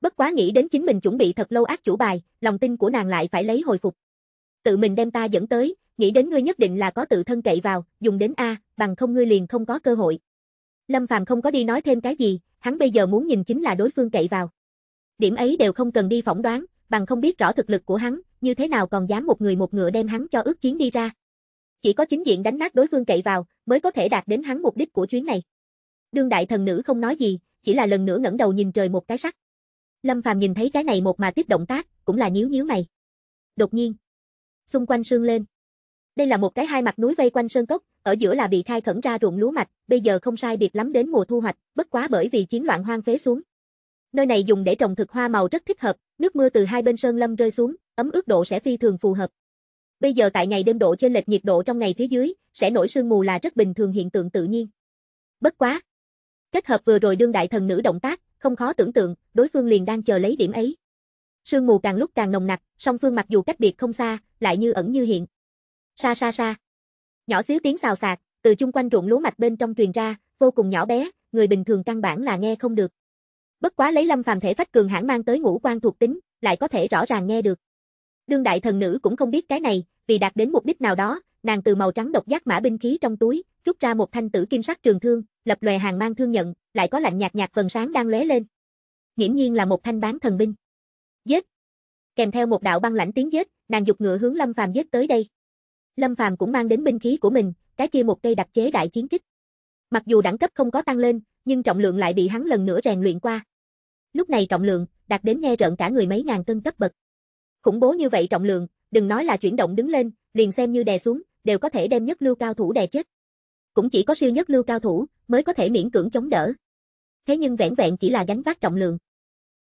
Bất quá nghĩ đến chính mình chuẩn bị thật lâu ác chủ bài, lòng tin của nàng lại phải lấy hồi phục. Tự mình đem ta dẫn tới, nghĩ đến ngươi nhất định là có tự thân cậy vào, dùng đến A, bằng không ngươi liền không có cơ hội. Lâm Phàm không có đi nói thêm cái gì, hắn bây giờ muốn nhìn chính là đối phương cậy vào. Điểm ấy đều không cần đi phỏng đoán, bằng không biết rõ thực lực của hắn, như thế nào còn dám một người một ngựa đem hắn cho ước chiến đi ra. Chỉ có chính diện đánh nát đối phương cậy vào, mới có thể đạt đến hắn mục đích của chuyến này. Đương đại thần nữ không nói gì, chỉ là lần nữa ngẩng đầu nhìn trời một cái sắc. Lâm Phàm nhìn thấy cái này một mà tiếp động tác, cũng là nhíu nhíu mày. Đột nhiên, xung quanh sương lên. Đây là một cái hai mặt núi vây quanh sơn cốc, ở giữa là bị khai khẩn ra ruộng lúa mạch, bây giờ không sai biệt lắm đến mùa thu hoạch, bất quá bởi vì chiến loạn hoang phế xuống. Nơi này dùng để trồng thực hoa màu rất thích hợp, nước mưa từ hai bên sơn lâm rơi xuống, ấm ướt độ sẽ phi thường phù hợp. Bây giờ tại ngày đêm độ trên lệch nhiệt độ trong ngày phía dưới, sẽ nổi sương mù là rất bình thường hiện tượng tự nhiên. Bất quá. Kết hợp vừa rồi đương đại thần nữ động tác, không khó tưởng tượng, đối phương liền đang chờ lấy điểm ấy. Sương mù càng lúc càng nồng nặc, song phương mặc dù cách biệt không xa, lại như ẩn như hiện. xa xa xa Nhỏ xíu tiếng xào xạc, từ chung quanh ruộng lúa mạch bên trong truyền ra, vô cùng nhỏ bé, người bình thường căn bản là nghe không được. Bất quá lấy Lâm Phàm thể phách cường hãn mang tới ngũ quan thuộc tính, lại có thể rõ ràng nghe được. Đương đại thần nữ cũng không biết cái này, vì đạt đến mục đích nào đó, nàng từ màu trắng độc giác mã binh khí trong túi, rút ra một thanh tử kim sắc trường thương, lập lòe hàng mang thương nhận, lại có lạnh nhạt nhạt phần sáng đang lóe lên. Nghiễm nhiên là một thanh bán thần binh. Giết. Kèm theo một đạo băng lãnh tiếng giết, nàng dục ngựa hướng Lâm Phàm giết tới đây. Lâm Phàm cũng mang đến binh khí của mình, cái kia một cây đặc chế đại chiến kích. Mặc dù đẳng cấp không có tăng lên, nhưng trọng lượng lại bị hắn lần nữa rèn luyện qua. Lúc này trọng lượng đạt đến nghe rợn cả người mấy ngàn cân cấp bậc. Khủng bố như vậy trọng lượng, đừng nói là chuyển động đứng lên, liền xem như đè xuống, đều có thể đem nhất lưu cao thủ đè chết. Cũng chỉ có siêu nhất lưu cao thủ mới có thể miễn cưỡng chống đỡ. Thế nhưng vẻn vẹn chỉ là gánh vác trọng lượng.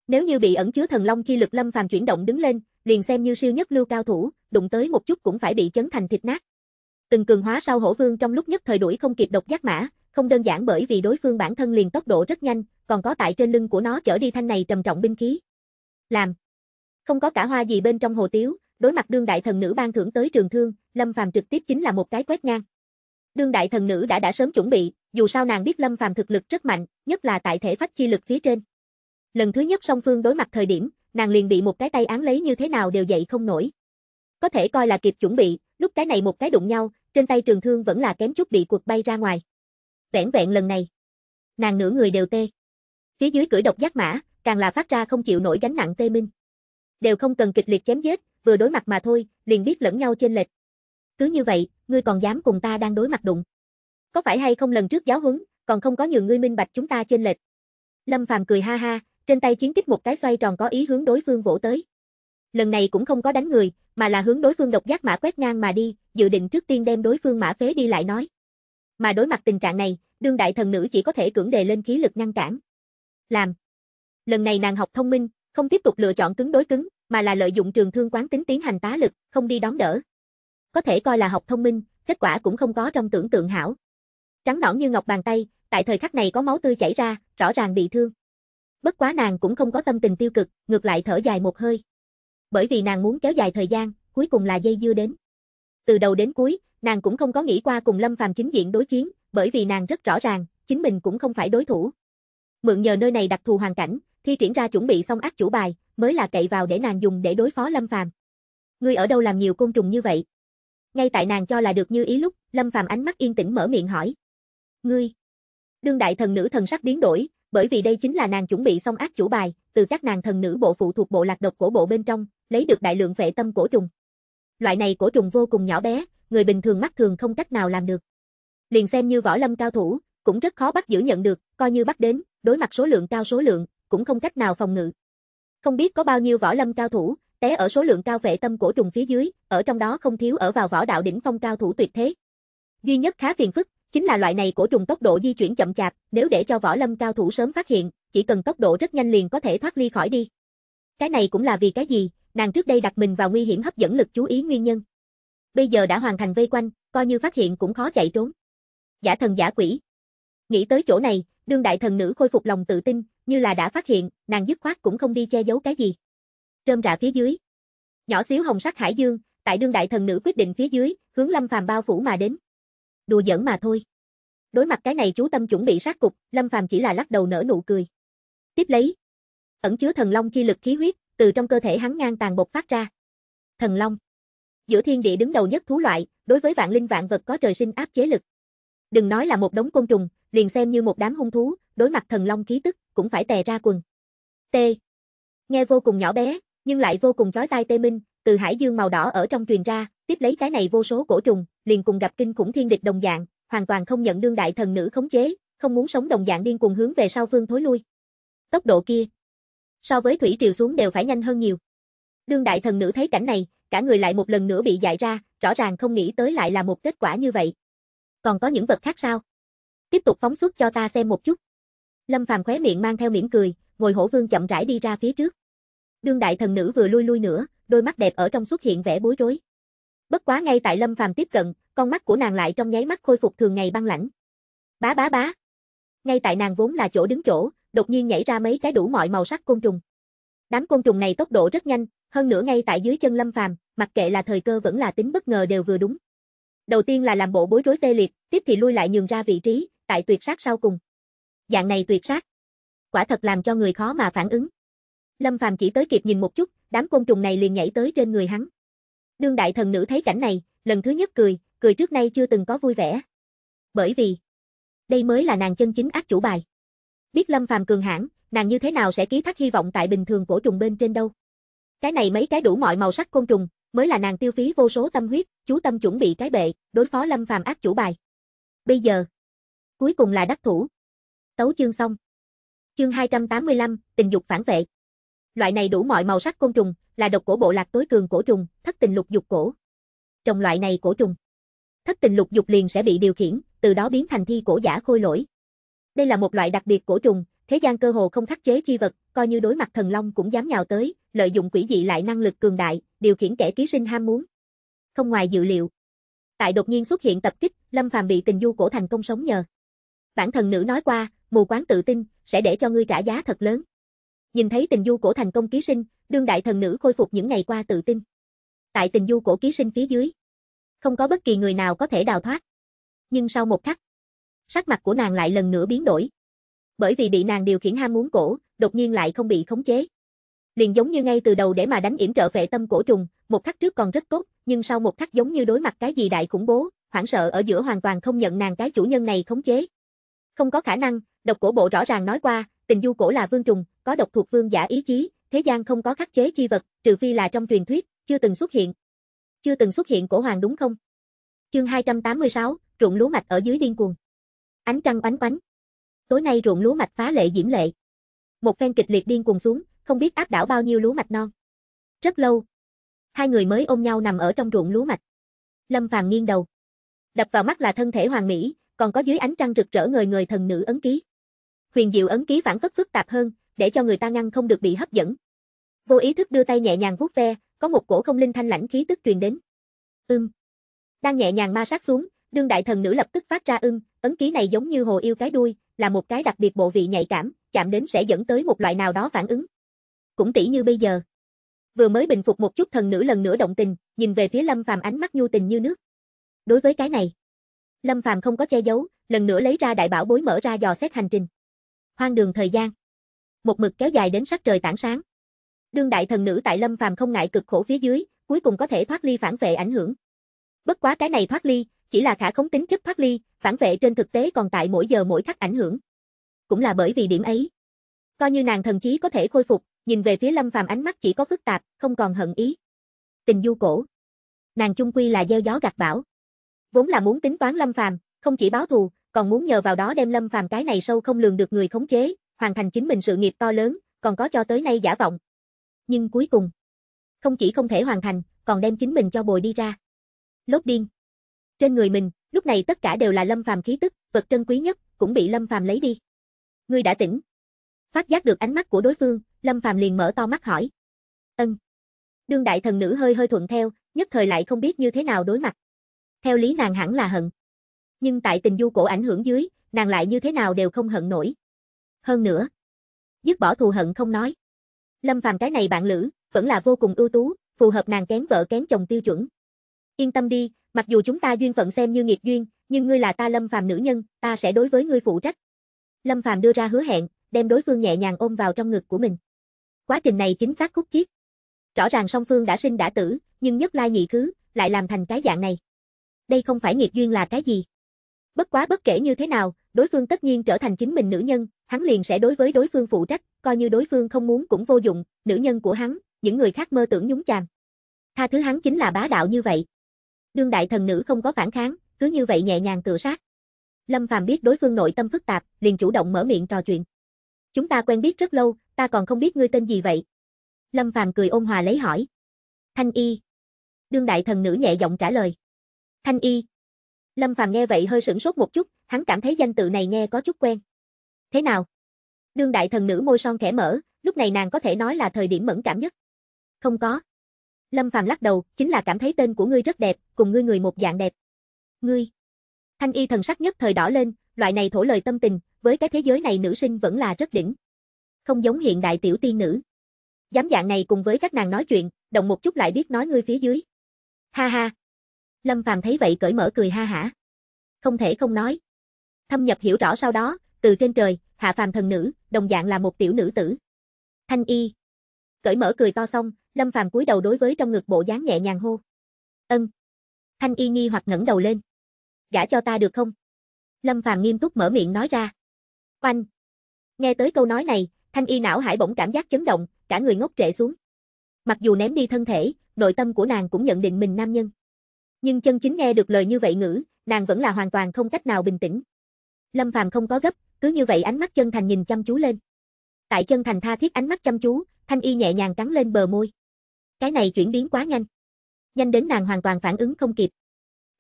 Nếu như bị ẩn chứa thần long chi lực Lâm Phàm chuyển động đứng lên, liền xem như siêu nhất lưu cao thủ, đụng tới một chút cũng phải bị chấn thành thịt nát. Từng cường hóa sau hổ vương trong lúc nhất thời đuổi không kịp độc giác mã, không đơn giản bởi vì đối phương bản thân liền tốc độ rất nhanh, còn có tại trên lưng của nó chở đi thanh này trầm trọng binh khí. Làm. Không có cả hoa gì bên trong hồ tiếu, Đối mặt đương đại thần nữ ban thưởng tới trường thương, Lâm Phàm trực tiếp chính là một cái quét ngang. Đương đại thần nữ đã đã sớm chuẩn bị, dù sao nàng biết Lâm Phàm thực lực rất mạnh, nhất là tại thể phách chi lực phía trên. Lần thứ nhất song phương đối mặt thời điểm, nàng liền bị một cái tay án lấy như thế nào đều dậy không nổi. Có thể coi là kịp chuẩn bị, lúc cái này một cái đụng nhau, trên tay trường thương vẫn là kém chút bị cuột bay ra ngoài. Vẹn vẹn lần này, nàng nửa người đều tê. Phía dưới cửa độc giác mã, càng là phát ra không chịu nổi gánh nặng tê minh. Đều không cần kịch liệt chém giết, vừa đối mặt mà thôi, liền biết lẫn nhau trên lệch. Cứ như vậy, ngươi còn dám cùng ta đang đối mặt đụng. Có phải hay không lần trước giáo huấn, còn không có nhường ngươi minh bạch chúng ta trên lệch. Lâm Phàm cười ha ha, trên tay chiến kích một cái xoay tròn có ý hướng đối phương vỗ tới. Lần này cũng không có đánh người, mà là hướng đối phương độc giác mã quét ngang mà đi, dự định trước tiên đem đối phương mã phế đi lại nói. Mà đối mặt tình trạng này, đương đại thần nữ chỉ có thể cưỡng đề lên khí lực ngăn cản. Làm. Lần này nàng học thông minh, không tiếp tục lựa chọn cứng đối cứng, mà là lợi dụng trường thương quán tính tiến hành tá lực, không đi đón đỡ. Có thể coi là học thông minh, kết quả cũng không có trong tưởng tượng hảo. Trắng nõn như ngọc bàn tay, tại thời khắc này có máu tươi chảy ra, rõ ràng bị thương. Bất quá nàng cũng không có tâm tình tiêu cực, ngược lại thở dài một hơi. Bởi vì nàng muốn kéo dài thời gian, cuối cùng là dây dưa đến. Từ đầu đến cuối, nàng cũng không có nghĩ qua cùng Lâm Phàm chính diện đối chiến, bởi vì nàng rất rõ ràng, chính mình cũng không phải đối thủ. Mượn nhờ nơi này đặc thù hoàn cảnh, Thi triển ra chuẩn bị xong ác chủ bài, mới là cậy vào để nàng dùng để đối phó Lâm Phàm. Ngươi ở đâu làm nhiều côn trùng như vậy? Ngay tại nàng cho là được như ý lúc, Lâm Phàm ánh mắt yên tĩnh mở miệng hỏi. Ngươi? Đương đại thần nữ thần sắc biến đổi, bởi vì đây chính là nàng chuẩn bị xong ác chủ bài, từ các nàng thần nữ bộ phụ thuộc bộ lạc độc cổ bộ bên trong, lấy được đại lượng vệ tâm cổ trùng. Loại này cổ trùng vô cùng nhỏ bé, người bình thường mắt thường không cách nào làm được. Liền xem như võ lâm cao thủ, cũng rất khó bắt giữ nhận được, coi như bắt đến, đối mặt số lượng cao số lượng, cũng không cách nào phòng ngự. Không biết có bao nhiêu võ lâm cao thủ, té ở số lượng cao vệ tâm cổ trùng phía dưới, ở trong đó không thiếu ở vào võ đạo đỉnh phong cao thủ tuyệt thế. Duy nhất khá phiền phức, chính là loại này cổ trùng tốc độ di chuyển chậm chạp, nếu để cho võ lâm cao thủ sớm phát hiện, chỉ cần tốc độ rất nhanh liền có thể thoát ly khỏi đi. Cái này cũng là vì cái gì, nàng trước đây đặt mình vào nguy hiểm hấp dẫn lực chú ý nguyên nhân. Bây giờ đã hoàn thành vây quanh, coi như phát hiện cũng khó chạy trốn. Giả thần giả quỷ. Nghĩ tới chỗ này, đương đại thần nữ khôi phục lòng tự tin, như là đã phát hiện, nàng dứt khoát cũng không đi che giấu cái gì. Rơm rạ phía dưới. Nhỏ xíu hồng sắc hải dương, tại đương đại thần nữ quyết định phía dưới, hướng Lâm Phàm bao phủ mà đến. Đùa giỡn mà thôi. Đối mặt cái này chú tâm chuẩn bị sát cục, Lâm Phàm chỉ là lắc đầu nở nụ cười. Tiếp lấy, ẩn chứa thần long chi lực khí huyết, từ trong cơ thể hắn ngang tàn bộc phát ra. Thần long, giữa thiên địa đứng đầu nhất thú loại, đối với vạn linh vạn vật có trời sinh áp chế lực. Đừng nói là một đống côn trùng, liền xem như một đám hung thú, đối mặt thần long khí tức, cũng phải tè ra quần. T. Nghe vô cùng nhỏ bé, nhưng lại vô cùng chói tai tê minh, từ hải dương màu đỏ ở trong truyền ra, tiếp lấy cái này vô số cổ trùng, liền cùng gặp kinh khủng thiên địch đồng dạng, hoàn toàn không nhận đương đại thần nữ khống chế, không muốn sống đồng dạng điên cuồng hướng về sau phương thối lui. Tốc độ kia, so với thủy triều xuống đều phải nhanh hơn nhiều. Đương đại thần nữ thấy cảnh này, cả người lại một lần nữa bị dại ra, rõ ràng không nghĩ tới lại là một kết quả như vậy. Còn có những vật khác sao? Tiếp tục phóng xuất cho ta xem một chút. Lâm Phàm khóe miệng mang theo mỉm cười, ngồi hổ vương chậm rãi đi ra phía trước. Đương đại thần nữ vừa lui lui nữa, đôi mắt đẹp ở trong xuất hiện vẻ bối rối. Bất quá ngay tại Lâm Phàm tiếp cận, con mắt của nàng lại trong nháy mắt khôi phục thường ngày băng lãnh. Bá bá bá. Ngay tại nàng vốn là chỗ đứng chỗ, đột nhiên nhảy ra mấy cái đủ mọi màu sắc côn trùng. Đám côn trùng này tốc độ rất nhanh, hơn nữa ngay tại dưới chân Lâm Phàm, mặc kệ là thời cơ vẫn là tính bất ngờ đều vừa đúng. Đầu tiên là làm bộ bối rối tê liệt, tiếp thì lui lại nhường ra vị trí, tại tuyệt sát sau cùng dạng này tuyệt sát. Quả thật làm cho người khó mà phản ứng. Lâm Phàm chỉ tới kịp nhìn một chút, đám côn trùng này liền nhảy tới trên người hắn. Đương đại thần nữ thấy cảnh này, lần thứ nhất cười, cười trước nay chưa từng có vui vẻ. Bởi vì, đây mới là nàng chân chính ác chủ bài. Biết Lâm Phàm cường hãn, nàng như thế nào sẽ ký thác hy vọng tại bình thường cổ trùng bên trên đâu. Cái này mấy cái đủ mọi màu sắc côn trùng, mới là nàng tiêu phí vô số tâm huyết, chú tâm chuẩn bị cái bệ, đối phó Lâm Phàm ác chủ bài. Bây giờ, cuối cùng là đắc thủ, Tấu chương xong. Chương 285, tình dục phản vệ. Loại này đủ mọi màu sắc côn trùng, là độc cổ bộ lạc tối cường cổ trùng, thất tình lục dục cổ. Trong loại này cổ trùng, thất tình lục dục liền sẽ bị điều khiển, từ đó biến thành thi cổ giả khôi lỗi. Đây là một loại đặc biệt cổ trùng, thế gian cơ hồ không khắc chế chi vật, coi như đối mặt thần long cũng dám nhào tới, lợi dụng quỷ dị lại năng lực cường đại, điều khiển kẻ ký sinh ham muốn. Không ngoài dự liệu. Tại đột nhiên xuất hiện tập kích, Lâm Phàm bị tình du cổ thành công sống nhờ. Bản thần nữ nói qua, mù quáng tự tin, sẽ để cho ngươi trả giá thật lớn. Nhìn thấy tình du cổ thành công ký sinh, đương đại thần nữ khôi phục những ngày qua tự tin. Tại tình du cổ ký sinh phía dưới, không có bất kỳ người nào có thể đào thoát. Nhưng sau một khắc, sắc mặt của nàng lại lần nữa biến đổi. Bởi vì bị nàng điều khiển ham muốn cổ, đột nhiên lại không bị khống chế. Liền giống như ngay từ đầu để mà đánh yểm trợ vệ tâm cổ trùng, một khắc trước còn rất tốt, nhưng sau một khắc giống như đối mặt cái gì đại khủng bố, hoảng sợ ở giữa hoàn toàn không nhận nàng cái chủ nhân này khống chế. Không có khả năng, Độc cổ bộ rõ ràng nói qua, tình du cổ là vương trùng, có độc thuộc vương giả ý chí, thế gian không có khắc chế chi vật, trừ phi là trong truyền thuyết, chưa từng xuất hiện. Chưa từng xuất hiện cổ hoàng đúng không? Chương 286, ruộng lúa mạch ở dưới điên cuồng. Ánh trăng oánh oánh. Tối nay ruộng lúa mạch phá lệ diễm lệ. Một phen kịch liệt điên cuồng xuống, không biết áp đảo bao nhiêu lúa mạch non. Rất lâu, hai người mới ôm nhau nằm ở trong ruộng lúa mạch. Lâm Phàm nghiêng đầu, đập vào mắt là thân thể hoàng mỹ, còn có dưới ánh trăng rực rỡ người người thần nữ ấn ký huyền diệu ấn ký phản phất phức tạp hơn, để cho người ta ngăn không được bị hấp dẫn. Vô ý thức đưa tay nhẹ nhàng vuốt ve, có một cổ không linh thanh lãnh khí tức truyền đến. Ưm. Đang nhẹ nhàng ma sát xuống, đương đại thần nữ lập tức phát ra ưng, ấn ký này giống như hồ yêu cái đuôi, là một cái đặc biệt bộ vị nhạy cảm, chạm đến sẽ dẫn tới một loại nào đó phản ứng. Cũng tỷ như bây giờ. Vừa mới bình phục một chút thần nữ lần nữa động tình, nhìn về phía Lâm Phàm ánh mắt nhu tình như nước. Đối với cái này, Lâm Phàm không có che giấu, lần nữa lấy ra đại bảo bối mở ra dò xét hành trình hoang đường thời gian. Một mực kéo dài đến sắc trời tảng sáng. Đương đại thần nữ tại Lâm Phàm không ngại cực khổ phía dưới, cuối cùng có thể thoát ly phản vệ ảnh hưởng. Bất quá cái này thoát ly, chỉ là khả khống tính chất thoát ly, phản vệ trên thực tế còn tại mỗi giờ mỗi khắc ảnh hưởng. Cũng là bởi vì điểm ấy. Coi như nàng thần chí có thể khôi phục, nhìn về phía Lâm Phàm ánh mắt chỉ có phức tạp, không còn hận ý. Tình du cổ. Nàng chung quy là gieo gió gặt bão. Vốn là muốn tính toán Lâm Phàm, không chỉ báo thù, còn muốn nhờ vào đó đem Lâm Phàm cái này sâu không lường được người khống chế, hoàn thành chính mình sự nghiệp to lớn, còn có cho tới nay giả vọng. Nhưng cuối cùng, không chỉ không thể hoàn thành, còn đem chính mình cho bồi đi ra. Lốt điên. Trên người mình, lúc này tất cả đều là Lâm Phàm khí tức, vật trân quý nhất cũng bị Lâm Phàm lấy đi. Ngươi đã tỉnh. Phát giác được ánh mắt của đối phương, Lâm Phàm liền mở to mắt hỏi. Ân. Đương đại thần nữ hơi hơi thuận theo, nhất thời lại không biết như thế nào đối mặt. Theo lý nàng hẳn là hận nhưng tại tình du cổ ảnh hưởng dưới, nàng lại như thế nào đều không hận nổi. Hơn nữa, dứt bỏ thù hận không nói. Lâm Phàm cái này bạn lữ, vẫn là vô cùng ưu tú, phù hợp nàng kén vợ kén chồng tiêu chuẩn. Yên tâm đi, mặc dù chúng ta duyên phận xem như nghiệp duyên, nhưng ngươi là ta Lâm Phàm nữ nhân, ta sẽ đối với ngươi phụ trách. Lâm Phàm đưa ra hứa hẹn, đem đối phương nhẹ nhàng ôm vào trong ngực của mình. Quá trình này chính xác khúc chiết. Rõ ràng song phương đã sinh đã tử, nhưng nhất lai nhị cứ, lại làm thành cái dạng này. Đây không phải nghiệt duyên là cái gì? Bất quá bất kể như thế nào, đối phương tất nhiên trở thành chính mình nữ nhân, hắn liền sẽ đối với đối phương phụ trách, coi như đối phương không muốn cũng vô dụng, nữ nhân của hắn, những người khác mơ tưởng nhúng chàm. Tha thứ hắn chính là bá đạo như vậy. Đương đại thần nữ không có phản kháng, cứ như vậy nhẹ nhàng tự sát. Lâm Phàm biết đối phương nội tâm phức tạp, liền chủ động mở miệng trò chuyện. Chúng ta quen biết rất lâu, ta còn không biết ngươi tên gì vậy. Lâm Phàm cười ôn hòa lấy hỏi. Thanh Y. Đương đại thần nữ nhẹ giọng trả lời. Thanh Y, Lâm Phàm nghe vậy hơi sửng sốt một chút, hắn cảm thấy danh tự này nghe có chút quen. Thế nào? Đương đại thần nữ môi son khẽ mở, lúc này nàng có thể nói là thời điểm mẫn cảm nhất. Không có. Lâm Phàm lắc đầu, chính là cảm thấy tên của ngươi rất đẹp, cùng ngươi người một dạng đẹp. Ngươi. Thanh y thần sắc nhất thời đỏ lên, loại này thổ lời tâm tình, với cái thế giới này nữ sinh vẫn là rất đỉnh. Không giống hiện đại tiểu tiên nữ. Dám dạng này cùng với các nàng nói chuyện, động một chút lại biết nói ngươi phía dưới. Ha ha, Lâm Phàm thấy vậy cởi mở cười ha hả. Không thể không nói. Thâm nhập hiểu rõ sau đó, từ trên trời, hạ phàm thần nữ, đồng dạng là một tiểu nữ tử. Thanh y. Cởi mở cười to xong, Lâm Phàm cúi đầu đối với trong ngực bộ dáng nhẹ nhàng hô. Ân. Thanh y nghi hoặc ngẩng đầu lên. Gả cho ta được không? Lâm Phàm nghiêm túc mở miệng nói ra. Oanh. Nghe tới câu nói này, Thanh y não hải bỗng cảm giác chấn động, cả người ngốc trệ xuống. Mặc dù ném đi thân thể, nội tâm của nàng cũng nhận định mình nam nhân nhưng chân chính nghe được lời như vậy ngữ, nàng vẫn là hoàn toàn không cách nào bình tĩnh. Lâm Phàm không có gấp, cứ như vậy ánh mắt chân thành nhìn chăm chú lên. Tại chân thành tha thiết ánh mắt chăm chú, Thanh Y nhẹ nhàng cắn lên bờ môi. Cái này chuyển biến quá nhanh. Nhanh đến nàng hoàn toàn phản ứng không kịp.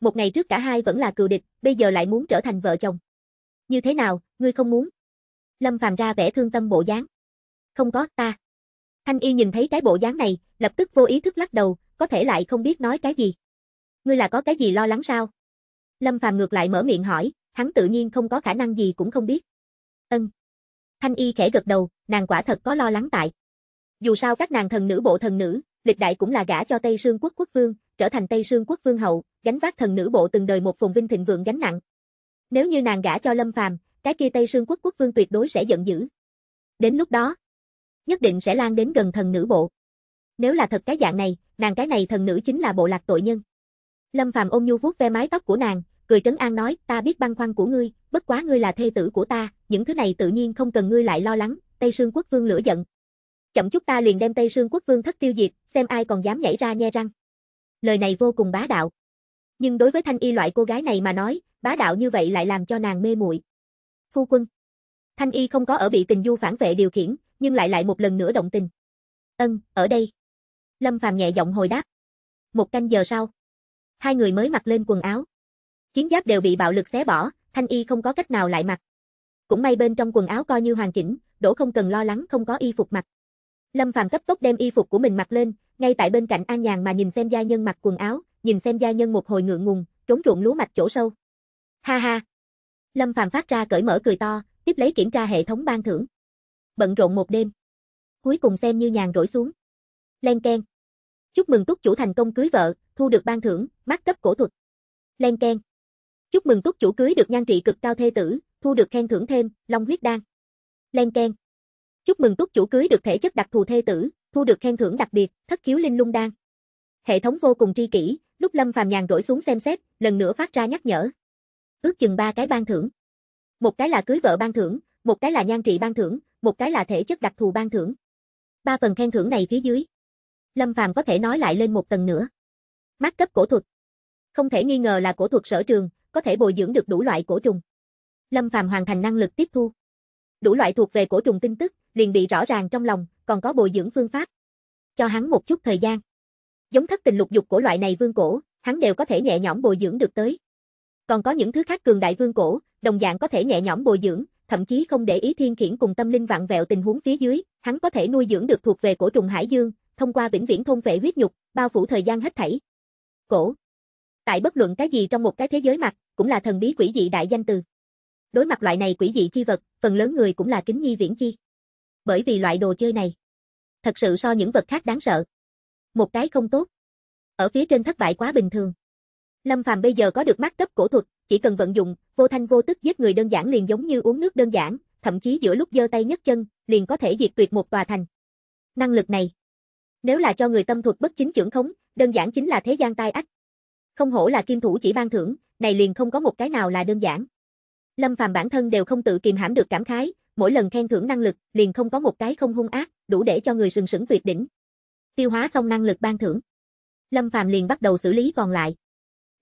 Một ngày trước cả hai vẫn là cựu địch, bây giờ lại muốn trở thành vợ chồng. Như thế nào, ngươi không muốn? Lâm Phàm ra vẻ thương tâm bộ dáng. Không có, ta. Thanh Y nhìn thấy cái bộ dáng này, lập tức vô ý thức lắc đầu, có thể lại không biết nói cái gì. Ngươi là có cái gì lo lắng sao? Lâm Phàm ngược lại mở miệng hỏi, hắn tự nhiên không có khả năng gì cũng không biết. Ân. Thanh Y khẽ gật đầu, nàng quả thật có lo lắng tại. Dù sao các nàng thần nữ bộ thần nữ, lịch đại cũng là gả cho Tây Sương quốc quốc vương, trở thành Tây Sương quốc vương hậu, gánh vác thần nữ bộ từng đời một phồn vinh thịnh vượng gánh nặng. Nếu như nàng gả cho Lâm Phàm, cái kia Tây Sương quốc quốc vương tuyệt đối sẽ giận dữ. Đến lúc đó, nhất định sẽ lan đến gần thần nữ bộ. Nếu là thật cái dạng này, nàng cái này thần nữ chính là bộ lạc tội nhân. Lâm Phàm ôm nhu vuốt ve mái tóc của nàng, cười trấn an nói, ta biết băn khoăn của ngươi, bất quá ngươi là thê tử của ta, những thứ này tự nhiên không cần ngươi lại lo lắng, Tây Sương Quốc Vương lửa giận. Chậm chút ta liền đem Tây Sương Quốc Vương thất tiêu diệt, xem ai còn dám nhảy ra nhe răng. Lời này vô cùng bá đạo. Nhưng đối với Thanh Y loại cô gái này mà nói, bá đạo như vậy lại làm cho nàng mê muội. Phu quân. Thanh Y không có ở bị tình du phản vệ điều khiển, nhưng lại lại một lần nữa động tình. Ân, ở đây. Lâm Phàm nhẹ giọng hồi đáp. Một canh giờ sau hai người mới mặc lên quần áo. Chiến giáp đều bị bạo lực xé bỏ, Thanh Y không có cách nào lại mặc. Cũng may bên trong quần áo coi như hoàn chỉnh, đổ không cần lo lắng không có y phục mặc. Lâm Phàm cấp tốc đem y phục của mình mặc lên, ngay tại bên cạnh An Nhàn mà nhìn xem gia nhân mặc quần áo, nhìn xem gia nhân một hồi ngượng ngùng, trốn ruộng lúa mạch chỗ sâu. Ha ha. Lâm Phàm phát ra cởi mở cười to, tiếp lấy kiểm tra hệ thống ban thưởng. Bận rộn một đêm. Cuối cùng xem như nhàn rỗi xuống. Len keng. Chúc mừng túc chủ thành công cưới vợ, thu được ban thưởng, mát cấp cổ thuật. Len Ken. Chúc mừng túc chủ cưới được nhan trị cực cao thê tử, thu được khen thưởng thêm, long huyết đan. Len Ken. Chúc mừng túc chủ cưới được thể chất đặc thù thê tử, thu được khen thưởng đặc biệt, thất khiếu linh lung đan. Hệ thống vô cùng tri kỷ, lúc Lâm Phàm nhàn rỗi xuống xem xét, lần nữa phát ra nhắc nhở. Ước chừng ba cái ban thưởng. Một cái là cưới vợ ban thưởng, một cái là nhan trị ban thưởng, một cái là thể chất đặc thù ban thưởng. Ba phần khen thưởng này phía dưới. Lâm Phàm có thể nói lại lên một tầng nữa. Mắt cấp cổ thuật. Không thể nghi ngờ là cổ thuật sở trường, có thể bồi dưỡng được đủ loại cổ trùng. Lâm Phàm hoàn thành năng lực tiếp thu. Đủ loại thuộc về cổ trùng tin tức, liền bị rõ ràng trong lòng, còn có bồi dưỡng phương pháp. Cho hắn một chút thời gian. Giống thất tình lục dục của loại này vương cổ, hắn đều có thể nhẹ nhõm bồi dưỡng được tới. Còn có những thứ khác cường đại vương cổ, đồng dạng có thể nhẹ nhõm bồi dưỡng, thậm chí không để ý thiên khiển cùng tâm linh vặn vẹo tình huống phía dưới, hắn có thể nuôi dưỡng được thuộc về cổ trùng hải dương, thông qua vĩnh viễn thôn vệ huyết nhục, bao phủ thời gian hết thảy. Cổ. Tại bất luận cái gì trong một cái thế giới mặt, cũng là thần bí quỷ dị đại danh từ. Đối mặt loại này quỷ dị chi vật, phần lớn người cũng là kính nhi viễn chi. Bởi vì loại đồ chơi này, thật sự so những vật khác đáng sợ. Một cái không tốt. Ở phía trên thất bại quá bình thường. Lâm Phàm bây giờ có được mắt cấp cổ thuật, chỉ cần vận dụng, vô thanh vô tức giết người đơn giản liền giống như uống nước đơn giản, thậm chí giữa lúc giơ tay nhấc chân, liền có thể diệt tuyệt một tòa thành. Năng lực này, nếu là cho người tâm thuật bất chính trưởng khống, đơn giản chính là thế gian tai ách. Không hổ là kim thủ chỉ ban thưởng, này liền không có một cái nào là đơn giản. Lâm Phàm bản thân đều không tự kiềm hãm được cảm khái, mỗi lần khen thưởng năng lực, liền không có một cái không hung ác, đủ để cho người sừng sững tuyệt đỉnh. Tiêu hóa xong năng lực ban thưởng, Lâm Phàm liền bắt đầu xử lý còn lại.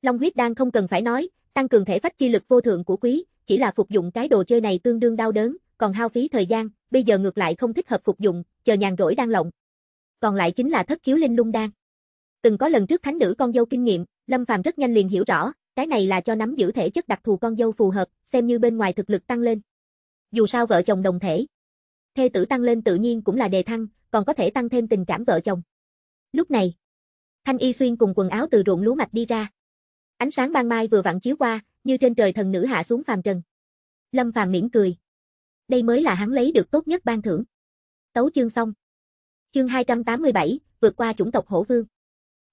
Long huyết đan không cần phải nói, tăng cường thể phách chi lực vô thượng của quý, chỉ là phục dụng cái đồ chơi này tương đương đau đớn, còn hao phí thời gian, bây giờ ngược lại không thích hợp phục dụng, chờ nhàn rỗi đang lộng, còn lại chính là thất khiếu linh lung đan. Từng có lần trước thánh nữ con dâu kinh nghiệm, Lâm Phàm rất nhanh liền hiểu rõ, cái này là cho nắm giữ thể chất đặc thù con dâu phù hợp, xem như bên ngoài thực lực tăng lên. Dù sao vợ chồng đồng thể, thê tử tăng lên tự nhiên cũng là đề thăng, còn có thể tăng thêm tình cảm vợ chồng. Lúc này, Thanh Y xuyên cùng quần áo từ ruộng lúa mạch đi ra. Ánh sáng ban mai vừa vặn chiếu qua, như trên trời thần nữ hạ xuống phàm trần. Lâm Phàm mỉm cười. Đây mới là hắn lấy được tốt nhất ban thưởng. Tấu chương xong. Chương 287, vượt qua chủng tộc hổ vương.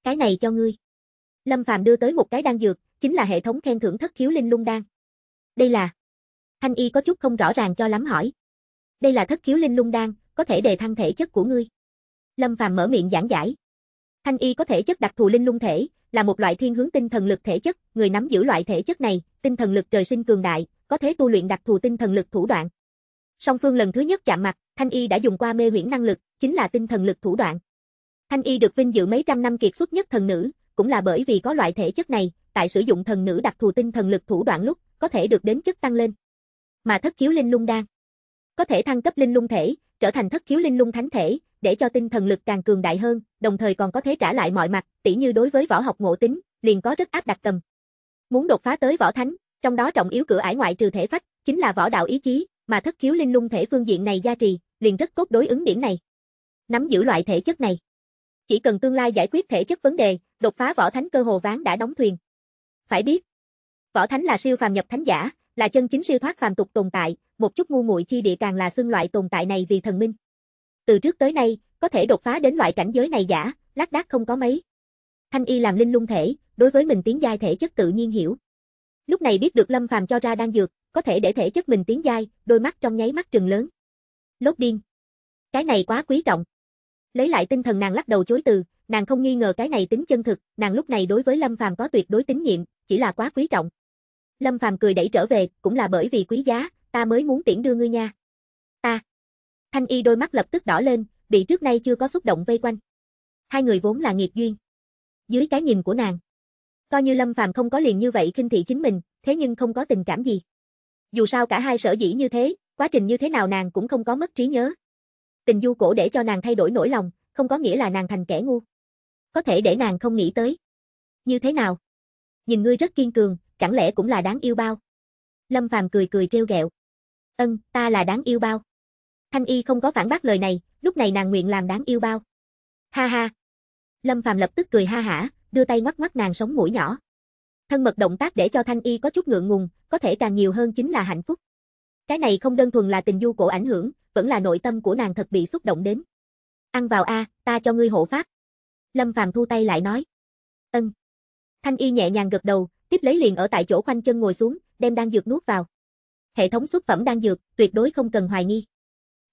Cái này cho ngươi. Lâm Phàm đưa tới một cái đan dược, chính là hệ thống khen thưởng thất khiếu linh lung đan. Đây là Thanh y có chút không rõ ràng cho lắm hỏi. Đây là thất khiếu linh lung đan, có thể đề thăng thể chất của ngươi. Lâm Phàm mở miệng giảng giải. Thanh y có thể chất đặc thù linh lung thể, là một loại thiên hướng tinh thần lực thể chất, người nắm giữ loại thể chất này, tinh thần lực trời sinh cường đại, có thể tu luyện đặc thù tinh thần lực thủ đoạn. Song phương lần thứ nhất chạm mặt, Thanh Y đã dùng qua mê huyễn năng lực, chính là tinh thần lực thủ đoạn. Thanh Y được vinh dự mấy trăm năm kiệt xuất nhất thần nữ, cũng là bởi vì có loại thể chất này, tại sử dụng thần nữ đặc thù tinh thần lực thủ đoạn lúc, có thể được đến chất tăng lên. Mà thất khiếu linh lung đan, có thể thăng cấp linh lung thể, trở thành thất khiếu linh lung thánh thể, để cho tinh thần lực càng cường đại hơn, đồng thời còn có thể trả lại mọi mặt, tỉ như đối với võ học ngộ tính, liền có rất áp đặt tầm. Muốn đột phá tới võ thánh, trong đó trọng yếu cửa ải ngoại trừ thể phách, chính là võ đạo ý chí, mà thất khiếu linh lung thể phương diện này gia trì, liền rất cốt đối ứng điểm này. Nắm giữ loại thể chất này. Chỉ cần tương lai giải quyết thể chất vấn đề, đột phá võ thánh cơ hồ ván đã đóng thuyền. Phải biết, võ thánh là siêu phàm nhập thánh giả, là chân chính siêu thoát phàm tục tồn tại, một chút ngu muội chi địa càng là xưng loại tồn tại này vì thần minh. Từ trước tới nay, có thể đột phá đến loại cảnh giới này giả, lác đác không có mấy. Thanh y làm linh lung thể, đối với mình tiến giai thể chất tự nhiên hiểu. Lúc này biết được Lâm Phàm cho ra đang dược, có thể để thể chất mình tiến giai, đôi mắt trong nháy mắt trừng lớn lốt điên. Cái này quá quý trọng. Lấy lại tinh thần nàng lắc đầu chối từ, nàng không nghi ngờ cái này tính chân thực, nàng lúc này đối với Lâm Phàm có tuyệt đối tín nhiệm, chỉ là quá quý trọng. Lâm Phàm cười đẩy trở về, cũng là bởi vì quý giá, ta mới muốn tiễn đưa ngươi nha. Ta. Thanh y đôi mắt lập tức đỏ lên, bị trước nay chưa có xúc động vây quanh. Hai người vốn là nghiệp duyên. Dưới cái nhìn của nàng, coi như Lâm Phàm không có liền như vậy khinh thị chính mình, thế nhưng không có tình cảm gì. Dù sao cả hai sở dĩ như thế, Quá trình như thế nào nàng cũng không có mất trí nhớ. Tình du cổ để cho nàng thay đổi nỗi lòng, không có nghĩa là nàng thành kẻ ngu. Có thể để nàng không nghĩ tới. Như thế nào? Nhìn ngươi rất kiên cường, chẳng lẽ cũng là đáng yêu bao? Lâm Phàm cười cười trêu ghẹo. Ân, ta là đáng yêu bao. Thanh Y không có phản bác lời này, lúc này nàng nguyện làm đáng yêu bao. Ha ha. Lâm Phàm lập tức cười ha hả, đưa tay ngoắc ngoắc nàng sống mũi nhỏ. Thân mật động tác để cho Thanh Y có chút ngượng ngùng, có thể càng nhiều hơn chính là hạnh phúc. Cái này không đơn thuần là tình du cổ ảnh hưởng, vẫn là nội tâm của nàng thật bị xúc động đến. Ăn vào a, ta cho ngươi hộ pháp. Lâm Phàm thu tay lại nói. Ân. Thanh y nhẹ nhàng gật đầu, tiếp lấy liền ở tại chỗ khoanh chân ngồi xuống, đem đan dược nuốt vào. Hệ thống xuất phẩm đan dược, tuyệt đối không cần hoài nghi.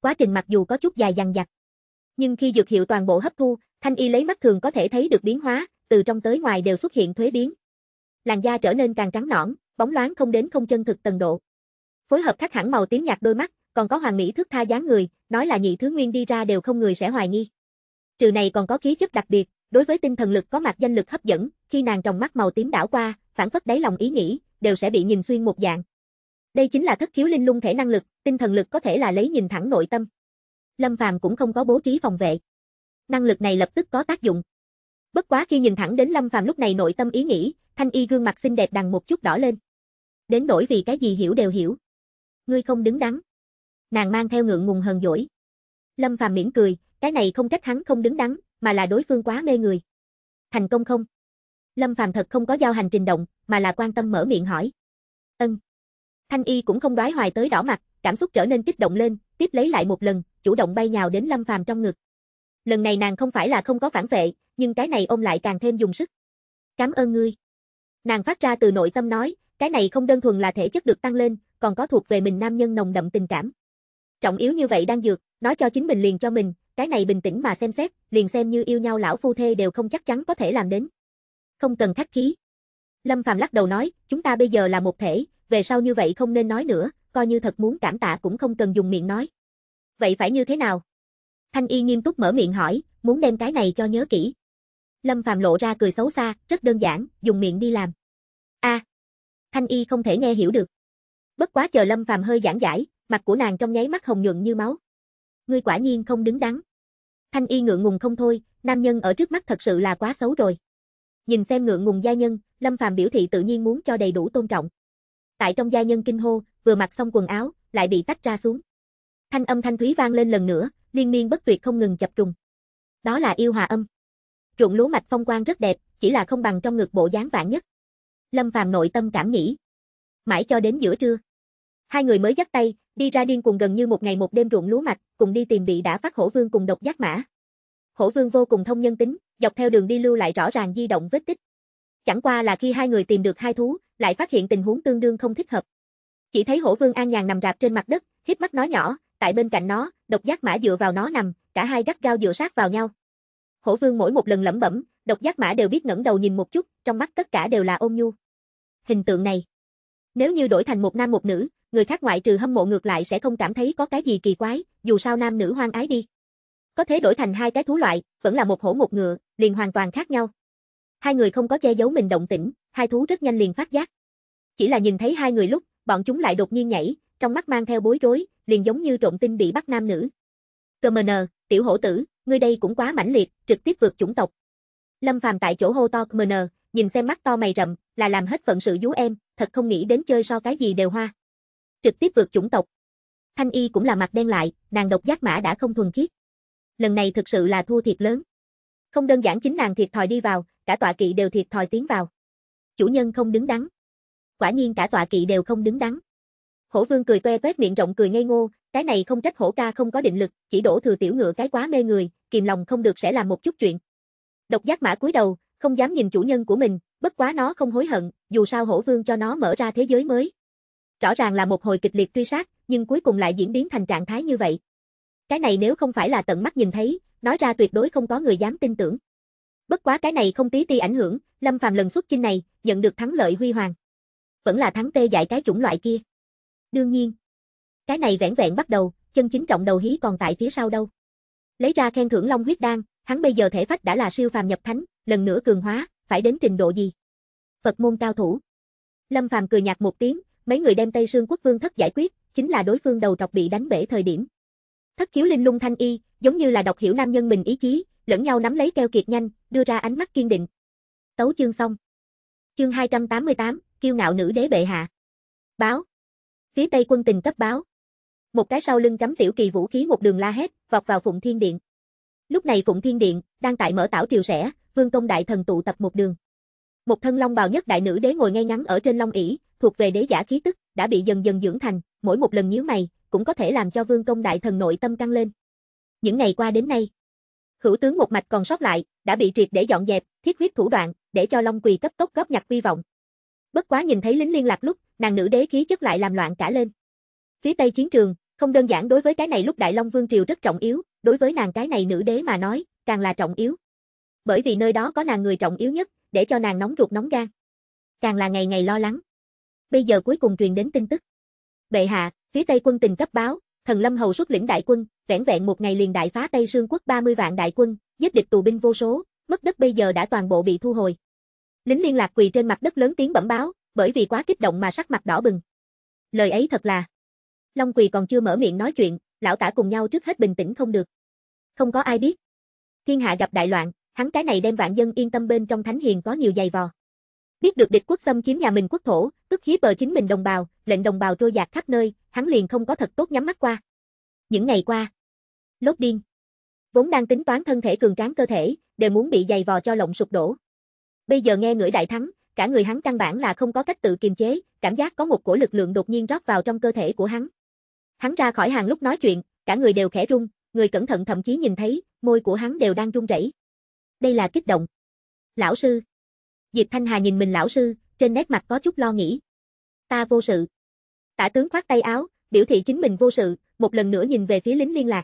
Quá trình mặc dù có chút dài dằng dặc, nhưng khi dược hiệu toàn bộ hấp thu, Thanh y lấy mắt thường có thể thấy được biến hóa, từ trong tới ngoài đều xuất hiện thuế biến. Làn da trở nên càng trắng nõn, bóng loáng không đến không chân thực tầng độ phối hợp khắc hẳn màu tím nhạt đôi mắt, còn có hoàng mỹ thước tha dáng người, nói là nhị thứ nguyên đi ra đều không người sẽ hoài nghi. Trừ này còn có khí chất đặc biệt, đối với tinh thần lực có mặt danh lực hấp dẫn, khi nàng trong mắt màu tím đảo qua, phản phất đáy lòng ý nghĩ, đều sẽ bị nhìn xuyên một dạng. Đây chính là thất khiếu linh lung thể năng lực, tinh thần lực có thể là lấy nhìn thẳng nội tâm. Lâm Phàm cũng không có bố trí phòng vệ. Năng lực này lập tức có tác dụng. Bất quá khi nhìn thẳng đến Lâm Phàm lúc này nội tâm ý nghĩ, Thanh Y gương mặt xinh đẹp đằng một chút đỏ lên. Đến nỗi vì cái gì hiểu đều hiểu. Ngươi không đứng đắn. Nàng mang theo ngượng ngùng hờn dỗi. Lâm Phàm mỉm cười, cái này không trách hắn không đứng đắn, mà là đối phương quá mê người. Thành công không? Lâm Phàm thật không có giao hành trình động, mà là quan tâm mở miệng hỏi. Ân. Thanh Y cũng không đoái hoài tới đỏ mặt, cảm xúc trở nên kích động lên, tiếp lấy lại một lần, chủ động bay nhào đến Lâm Phàm trong ngực. Lần này nàng không phải là không có phản vệ, nhưng cái này ôm lại càng thêm dùng sức. "Cảm ơn ngươi." Nàng phát ra từ nội tâm nói, cái này không đơn thuần là thể chất được tăng lên, còn có thuộc về mình nam nhân nồng đậm tình cảm. Trọng yếu như vậy đang dược, nói cho chính mình liền cho mình, cái này bình tĩnh mà xem xét, liền xem như yêu nhau lão phu thê đều không chắc chắn có thể làm đến. Không cần khách khí. Lâm Phàm lắc đầu nói, chúng ta bây giờ là một thể, về sau như vậy không nên nói nữa, coi như thật muốn cảm tạ cũng không cần dùng miệng nói. Vậy phải như thế nào? Thanh Y nghiêm túc mở miệng hỏi, muốn đem cái này cho nhớ kỹ. Lâm Phàm lộ ra cười xấu xa, rất đơn giản, dùng miệng đi làm. A. À, Thanh Y không thể nghe hiểu được. Bất quá chờ Lâm Phàm hơi giảng giải, mặt của nàng trong nháy mắt hồng nhuận như máu. Ngươi quả nhiên không đứng đắn. Thanh y ngượng ngùng không thôi, nam nhân ở trước mắt thật sự là quá xấu rồi. Nhìn xem ngượng ngùng gia nhân, Lâm Phàm biểu thị tự nhiên muốn cho đầy đủ tôn trọng. Tại trong gia nhân kinh hô, vừa mặc xong quần áo, lại bị tách ra xuống. Thanh âm thanh thúy vang lên lần nữa, liên miên bất tuyệt không ngừng chập trùng. Đó là yêu hòa âm. Ruộng lúa mạch phong quang rất đẹp, chỉ là không bằng trong ngực bộ dáng vạn nhất. Lâm Phàm nội tâm cảm nghĩ, mãi cho đến giữa trưa. Hai người mới dắt tay, đi ra điên cuồng gần như một ngày một đêm ruộng lúa mạch, cùng đi tìm bị đã phát hổ vương cùng độc giác mã. Hổ vương vô cùng thông nhân tính, dọc theo đường đi lưu lại rõ ràng di động vết tích. Chẳng qua là khi hai người tìm được hai thú, lại phát hiện tình huống tương đương không thích hợp. Chỉ thấy hổ vương an nhàn nằm rạp trên mặt đất, híp mắt nói nhỏ, tại bên cạnh nó, độc giác mã dựa vào nó nằm, cả hai gắt gao dựa sát vào nhau. Hổ vương mỗi một lần lẩm bẩm, độc giác mã đều biết ngẩng đầu nhìn một chút, trong mắt tất cả đều là ôn nhu. Hình tượng này nếu như đổi thành một nam một nữ, người khác ngoại trừ hâm mộ ngược lại sẽ không cảm thấy có cái gì kỳ quái, dù sao nam nữ hoang ái đi. Có thể đổi thành hai cái thú loại, vẫn là một hổ một ngựa, liền hoàn toàn khác nhau. Hai người không có che giấu mình động tĩnh, hai thú rất nhanh liền phát giác. Chỉ là nhìn thấy hai người lúc, bọn chúng lại đột nhiên nhảy, trong mắt mang theo bối rối, liền giống như trộm tinh bị bắt nam nữ. Cơ mờ nờ, tiểu hổ tử, ngươi đây cũng quá mãnh liệt, trực tiếp vượt chủng tộc. Lâm Phàm tại chỗ hô to mờ nờ, nhìn xem mắt to mày rậm, là làm hết phận sự vú em, thật không nghĩ đến chơi so cái gì đều hoa. Trực tiếp vượt chủng tộc. Thanh Y cũng là mặt đen lại, nàng độc giác mã đã không thuần khiết. Lần này thực sự là thua thiệt lớn. Không đơn giản chính nàng thiệt thòi đi vào, cả tọa kỵ đều thiệt thòi tiến vào. Chủ nhân không đứng đắn. Quả nhiên cả tọa kỵ đều không đứng đắn. Hổ Vương cười toe toét miệng rộng cười ngây ngô, cái này không trách hổ ca không có định lực, chỉ đổ thừa tiểu ngựa cái quá mê người, kìm lòng không được sẽ làm một chút chuyện. Độc giác mã cúi đầu, không dám nhìn chủ nhân của mình, Bất quá nó không hối hận, dù sao hổ vương cho nó mở ra thế giới mới. Rõ ràng là một hồi kịch liệt truy sát, nhưng cuối cùng lại diễn biến thành trạng thái như vậy. Cái này nếu không phải là tận mắt nhìn thấy, nói ra tuyệt đối không có người dám tin tưởng. Bất quá cái này không tí ti ảnh hưởng, Lâm Phàm lần xuất chinh này, nhận được thắng lợi huy hoàng. Vẫn là thắng tê dại cái chủng loại kia. Đương nhiên, cái này vẻn vẹn bắt đầu, chân chính trọng đầu hí còn tại phía sau đâu. Lấy ra khen thưởng Long huyết đan, hắn bây giờ thể phách đã là siêu phàm nhập thánh, lần nữa cường hóa, phải đến trình độ gì? Phật môn cao thủ. Lâm Phàm cười nhạt một tiếng, mấy người đem Tây Sương Quốc Vương thất giải quyết, chính là đối phương đầu trọc bị đánh bể thời điểm. Thất khiếu linh lung thanh y, giống như là đọc hiểu nam nhân mình ý chí, lẫn nhau nắm lấy keo kiệt nhanh, đưa ra ánh mắt kiên định. Tấu chương xong. Chương 288, kiêu ngạo nữ đế bệ hạ. Báo. Phía Tây quân tình cấp báo. Một cái sau lưng cắm tiểu kỳ vũ khí một đường la hét, vọt vào Phụng Thiên Điện. Lúc này Phụng Thiên Điện đang tại mở tảo triều rẽ, vương công đại thần tụ tập một đường. Một thân long bào nhất đại nữ đế ngồi ngay ngắn ở trên long ỷ, thuộc về đế giả khí tức, đã bị dần dần dưỡng thành, mỗi một lần nhíu mày, cũng có thể làm cho vương công đại thần nội tâm căng lên. Những ngày qua đến nay, hữu tướng một mạch còn sót lại, đã bị triệt để dọn dẹp, thiết huyết thủ đoạn, để cho Long Quỳ cấp tốc góp nhặt vi vọng. Bất quá nhìn thấy lính liên lạc lúc, nàng nữ đế khí chất lại làm loạn cả lên. Phía Tây chiến trường, không đơn giản đối với cái này lúc Đại Long Vương triều rất trọng yếu, đối với nàng cái này nữ đế mà nói, càng là trọng yếu bởi vì nơi đó có nàng người trọng yếu nhất, để cho nàng nóng ruột nóng gan. Càng là ngày ngày lo lắng. Bây giờ cuối cùng truyền đến tin tức. Bệ hạ, phía Tây quân tình cấp báo, Thần Lâm Hầu xuất lĩnh đại quân, vẹn vẹn một ngày liền đại phá Tây Sương quốc 30 vạn đại quân, giết địch tù binh vô số, mất đất bây giờ đã toàn bộ bị thu hồi. Lính liên lạc quỳ trên mặt đất lớn tiếng bẩm báo, bởi vì quá kích động mà sắc mặt đỏ bừng. Lời ấy thật là. Long Quỳ còn chưa mở miệng nói chuyện, lão tả cùng nhau trước hết bình tĩnh không được. Không có ai biết. Thiên hạ gặp đại loạn, hắn cái này đem vạn dân yên tâm bên trong thánh hiền có nhiều dày vò. Biết được địch quốc xâm chiếm nhà mình quốc thổ, tức khí bờ chính mình đồng bào, lệnh đồng bào trôi dạt khắp nơi, hắn liền không có thật tốt nhắm mắt qua. Những ngày qua, lốt điên, vốn đang tính toán thân thể cường tráng cơ thể, đều muốn bị dày vò cho lộng sụp đổ. Bây giờ nghe ngửi đại thắng, cả người hắn căn bản là không có cách tự kiềm chế, cảm giác có một cổ lực lượng đột nhiên rót vào trong cơ thể của hắn. Hắn ra khỏi hàng lúc nói chuyện, cả người đều khẽ run, người cẩn thận thậm chí nhìn thấy, môi của hắn đều đang run rẩy đây là kích động. Lão sư. Diệp Thanh Hà nhìn mình lão sư, trên nét mặt có chút lo nghĩ. Ta vô sự. Tả tướng khoát tay áo, biểu thị chính mình vô sự, một lần nữa nhìn về phía lính liên lạc.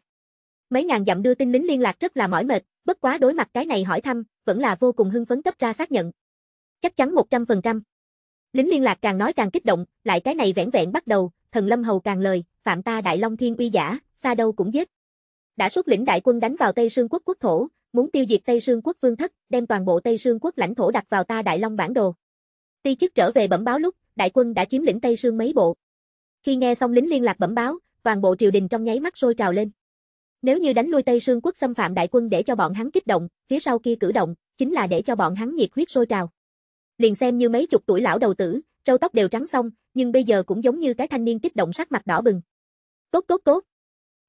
Mấy ngàn dặm đưa tin lính liên lạc rất là mỏi mệt, bất quá đối mặt cái này hỏi thăm, vẫn là vô cùng hưng phấn cấp ra xác nhận. Chắc chắn 100%. Lính liên lạc càng nói càng kích động, lại cái này vẻn vẹn bắt đầu, thần lâm hầu càng lời, phạm ta đại long thiên uy giả, xa đâu cũng giết. Đã xuất lĩnh đại quân đánh vào Tây Sương quốc quốc thổ, muốn tiêu diệt Tây Sương quốc vương thất, đem toàn bộ Tây Sương quốc lãnh thổ đặt vào ta Đại Long bản đồ. Ti chức trở về bẩm báo lúc, đại quân đã chiếm lĩnh Tây Sương mấy bộ. Khi nghe xong lính liên lạc bẩm báo, toàn bộ triều đình trong nháy mắt sôi trào lên. Nếu như đánh lui Tây Sương quốc xâm phạm đại quân để cho bọn hắn kích động, phía sau kia cử động, chính là để cho bọn hắn nhiệt huyết sôi trào. Liền xem như mấy chục tuổi lão đầu tử, râu tóc đều trắng xong, nhưng bây giờ cũng giống như cái thanh niên kích động sắc mặt đỏ bừng. Tốt tốt tốt.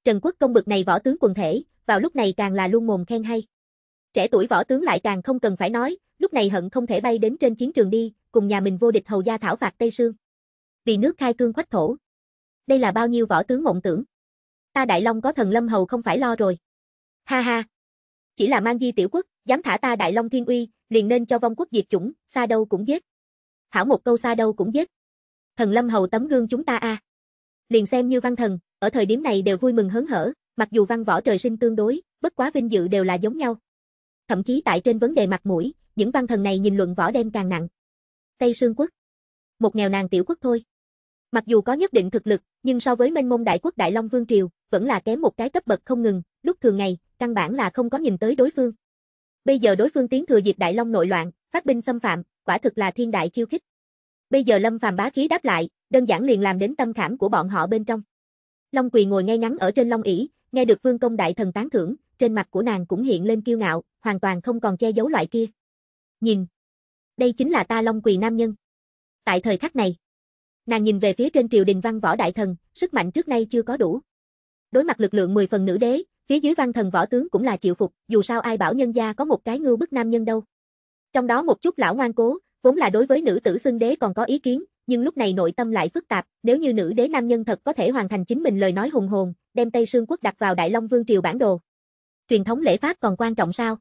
Trần Quốc công bực này võ tướng quần thể, vào lúc này càng là luôn mồm khen hay. Trẻ tuổi võ tướng lại càng không cần phải nói, lúc này hận không thể bay đến trên chiến trường đi, cùng nhà mình vô địch hầu gia thảo phạt Tây Sương. Vì nước khai cương khoách thổ. Đây là bao nhiêu võ tướng mộng tưởng. Ta Đại Long có thần lâm hầu không phải lo rồi. Ha ha. Chỉ là mang di tiểu quốc, dám thả ta Đại Long thiên uy, liền nên cho vong quốc diệt chủng, xa đâu cũng giết. Hảo một câu xa đâu cũng giết. Thần lâm hầu tấm gương chúng ta a. À. Liền xem như văn thần, ở thời điểm này đều vui mừng hớn hở, mặc dù văn võ trời sinh tương đối, bất quá vinh dự đều là giống nhau. Thậm chí tại trên vấn đề mặt mũi, những văn thần này nhìn luận võ đem càng nặng. Tây Sương quốc. Một nghèo nàn tiểu quốc thôi. Mặc dù có nhất định thực lực, nhưng so với minh mông đại quốc Đại Long Vương Triều, vẫn là kém một cái cấp bậc không ngừng, lúc thường ngày, căn bản là không có nhìn tới đối phương. Bây giờ đối phương tiến thừa dịp Đại Long nội loạn, phát binh xâm phạm, quả thực là thiên đại khiêu khích. Bây giờ Lâm Phàm bá khí đáp lại, đơn giản liền làm đến tâm khảm của bọn họ bên trong. Long Quỳ ngồi ngay ngắn ở trên long ỷ, nghe được Vương Công đại thần tán thưởng, trên mặt của nàng cũng hiện lên kiêu ngạo, hoàn toàn không còn che giấu loại kia. Nhìn, đây chính là ta Long Quỳ nam nhân. Tại thời khắc này, nàng nhìn về phía trên triều đình văn võ đại thần, sức mạnh trước nay chưa có đủ. Đối mặt lực lượng 10 phần nữ đế, phía dưới văn thần võ tướng cũng là chịu phục, dù sao ai bảo nhân gia có một cái ngưu bức nam nhân đâu. Trong đó một chút lão ngoan cố, vốn là đối với nữ tử xưng đế còn có ý kiến, nhưng lúc này nội tâm lại phức tạp, nếu như nữ đế nam nhân thật có thể hoàn thành chính mình lời nói hùng hồn, đem Tây Sương quốc đặt vào Đại Long Vương triều bản đồ, truyền thống lễ pháp còn quan trọng sao?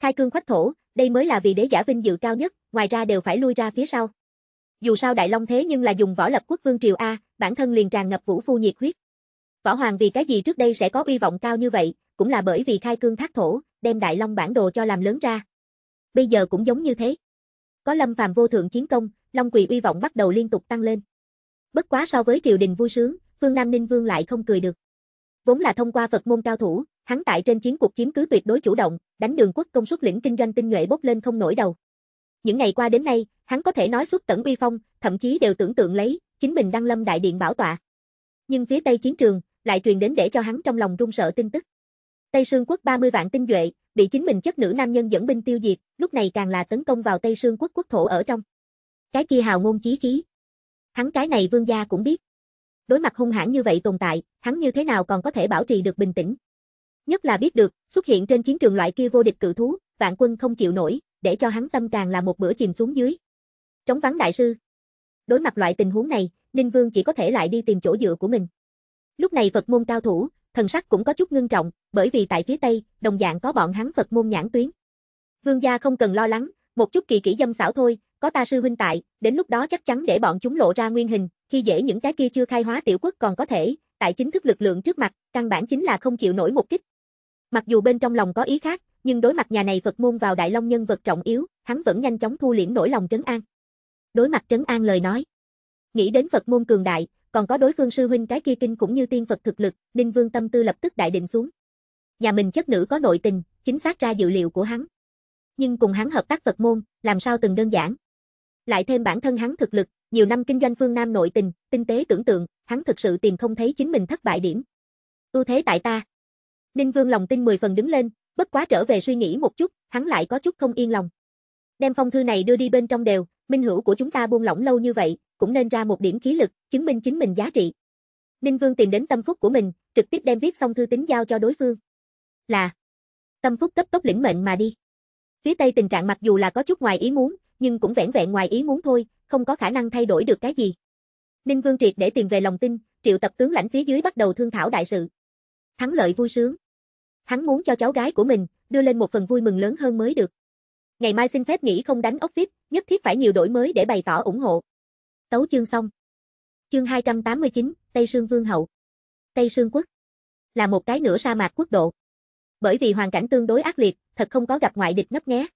Khai cương khoách thổ, đây mới là vị đế giả vinh dự cao nhất, ngoài ra đều phải lui ra phía sau. Dù sao Đại Long thế nhưng là dùng võ lập quốc vương triều A, bản thân liền tràn ngập vũ phu nhiệt huyết. Võ Hoàng vì cái gì trước đây sẽ có uy vọng cao như vậy, cũng là bởi vì khai cương thác thổ, đem Đại Long bản đồ cho làm lớn ra. Bây giờ cũng giống như thế. Có Lâm Phàm vô thượng chiến công, Long Quỳ uy vọng bắt đầu liên tục tăng lên. Bất quá so với triều đình vui sướng, Phương Nam Ninh Vương lại không cười được. Vốn là thông qua Phật môn cao thủ, Hắn tại trên chiến cuộc chiếm cứ tuyệt đối chủ động, đánh đường quốc công suất lĩnh kinh doanh tinh nhuệ bốc lên không nổi đầu. Những ngày qua đến nay, hắn có thể nói xuất tận uy phong, thậm chí đều tưởng tượng lấy, chính mình đăng lâm đại điện bảo tọa. Nhưng phía tây chiến trường, lại truyền đến để cho hắn trong lòng run sợ tin tức. Tây Sương quốc 30 vạn tinh nhuệ, bị chính mình chất nữ nam nhân dẫn binh tiêu diệt, lúc này càng là tấn công vào Tây Sương quốc quốc thổ ở trong. Cái kia hào ngôn chí khí. Hắn cái này vương gia cũng biết. Đối mặt hung hãn như vậy tồn tại, hắn như thế nào còn có thể bảo trì được bình tĩnh. Nhất là biết được, xuất hiện trên chiến trường loại kia vô địch cự thú, vạn quân không chịu nổi, để cho hắn tâm càng là một bữa chìm xuống dưới. Trống vắng đại sư. Đối mặt loại tình huống này, Ninh Vương chỉ có thể lại đi tìm chỗ dựa của mình. Lúc này Phật môn cao thủ, thần sắc cũng có chút ngưng trọng, bởi vì tại phía Tây, đồng dạng có bọn hắn Phật môn nhãn tuyến. Vương gia không cần lo lắng, một chút kỳ kỹ dâm xảo thôi, có ta sư huynh tại, đến lúc đó chắc chắn để bọn chúng lộ ra nguyên hình, khi dễ những cái kia chưa khai hóa tiểu quốc còn có thể, tại chính thức lực lượng trước mặt, căn bản chính là không chịu nổi một kích, Mặc dù bên trong lòng có ý khác, nhưng đối mặt nhà này Phật môn vào Đại Long nhân vật trọng yếu, hắn vẫn nhanh chóng thu liễm nỗi lòng trấn an. Đối mặt trấn an lời nói. Nghĩ đến Phật môn cường đại, còn có đối phương sư huynh cái kia kinh cũng như tiên Phật thực lực, Ninh Vương tâm tư lập tức đại định xuống. Nhà mình chất nữ có nội tình, chính xác ra dữ liệu của hắn. Nhưng cùng hắn hợp tác Phật môn, làm sao từng đơn giản. Lại thêm bản thân hắn thực lực, nhiều năm kinh doanh phương Nam nội tình, tinh tế tưởng tượng, hắn thực sự tìm không thấy chính mình thất bại điểm. Ưu thế tại ta, Ninh Vương lòng tin 10 phần đứng lên, bất quá trở về suy nghĩ một chút, hắn lại có chút không yên lòng. Đem phong thư này đưa đi bên trong đều, minh hữu của chúng ta buông lỏng lâu như vậy, cũng nên ra một điểm khí lực, chứng minh chính mình giá trị. Ninh Vương tìm đến tâm phúc của mình, trực tiếp đem viết xong thư tín giao cho đối phương. Là Tâm phúc cấp tốc lĩnh mệnh mà đi. Phía Tây tình trạng mặc dù là có chút ngoài ý muốn, nhưng cũng vẻn vẹn ngoài ý muốn thôi, không có khả năng thay đổi được cái gì. Ninh Vương triệt để tìm về lòng tin, triệu tập tướng lãnh phía dưới bắt đầu thương thảo đại sự. Thắng lợi vui sướng. Hắn muốn cho cháu gái của mình, đưa lên một phần vui mừng lớn hơn mới được. Ngày mai xin phép nghỉ không đánh ốc vip, nhất thiết phải nhiều đổi mới để bày tỏ ủng hộ. Tấu chương xong. Chương 289, Tây Sương Vương Hậu. Tây Sương Quốc là một cái nửa sa mạc quốc độ. Bởi vì hoàn cảnh tương đối ác liệt, thật không có gặp ngoại địch ngấp nghé.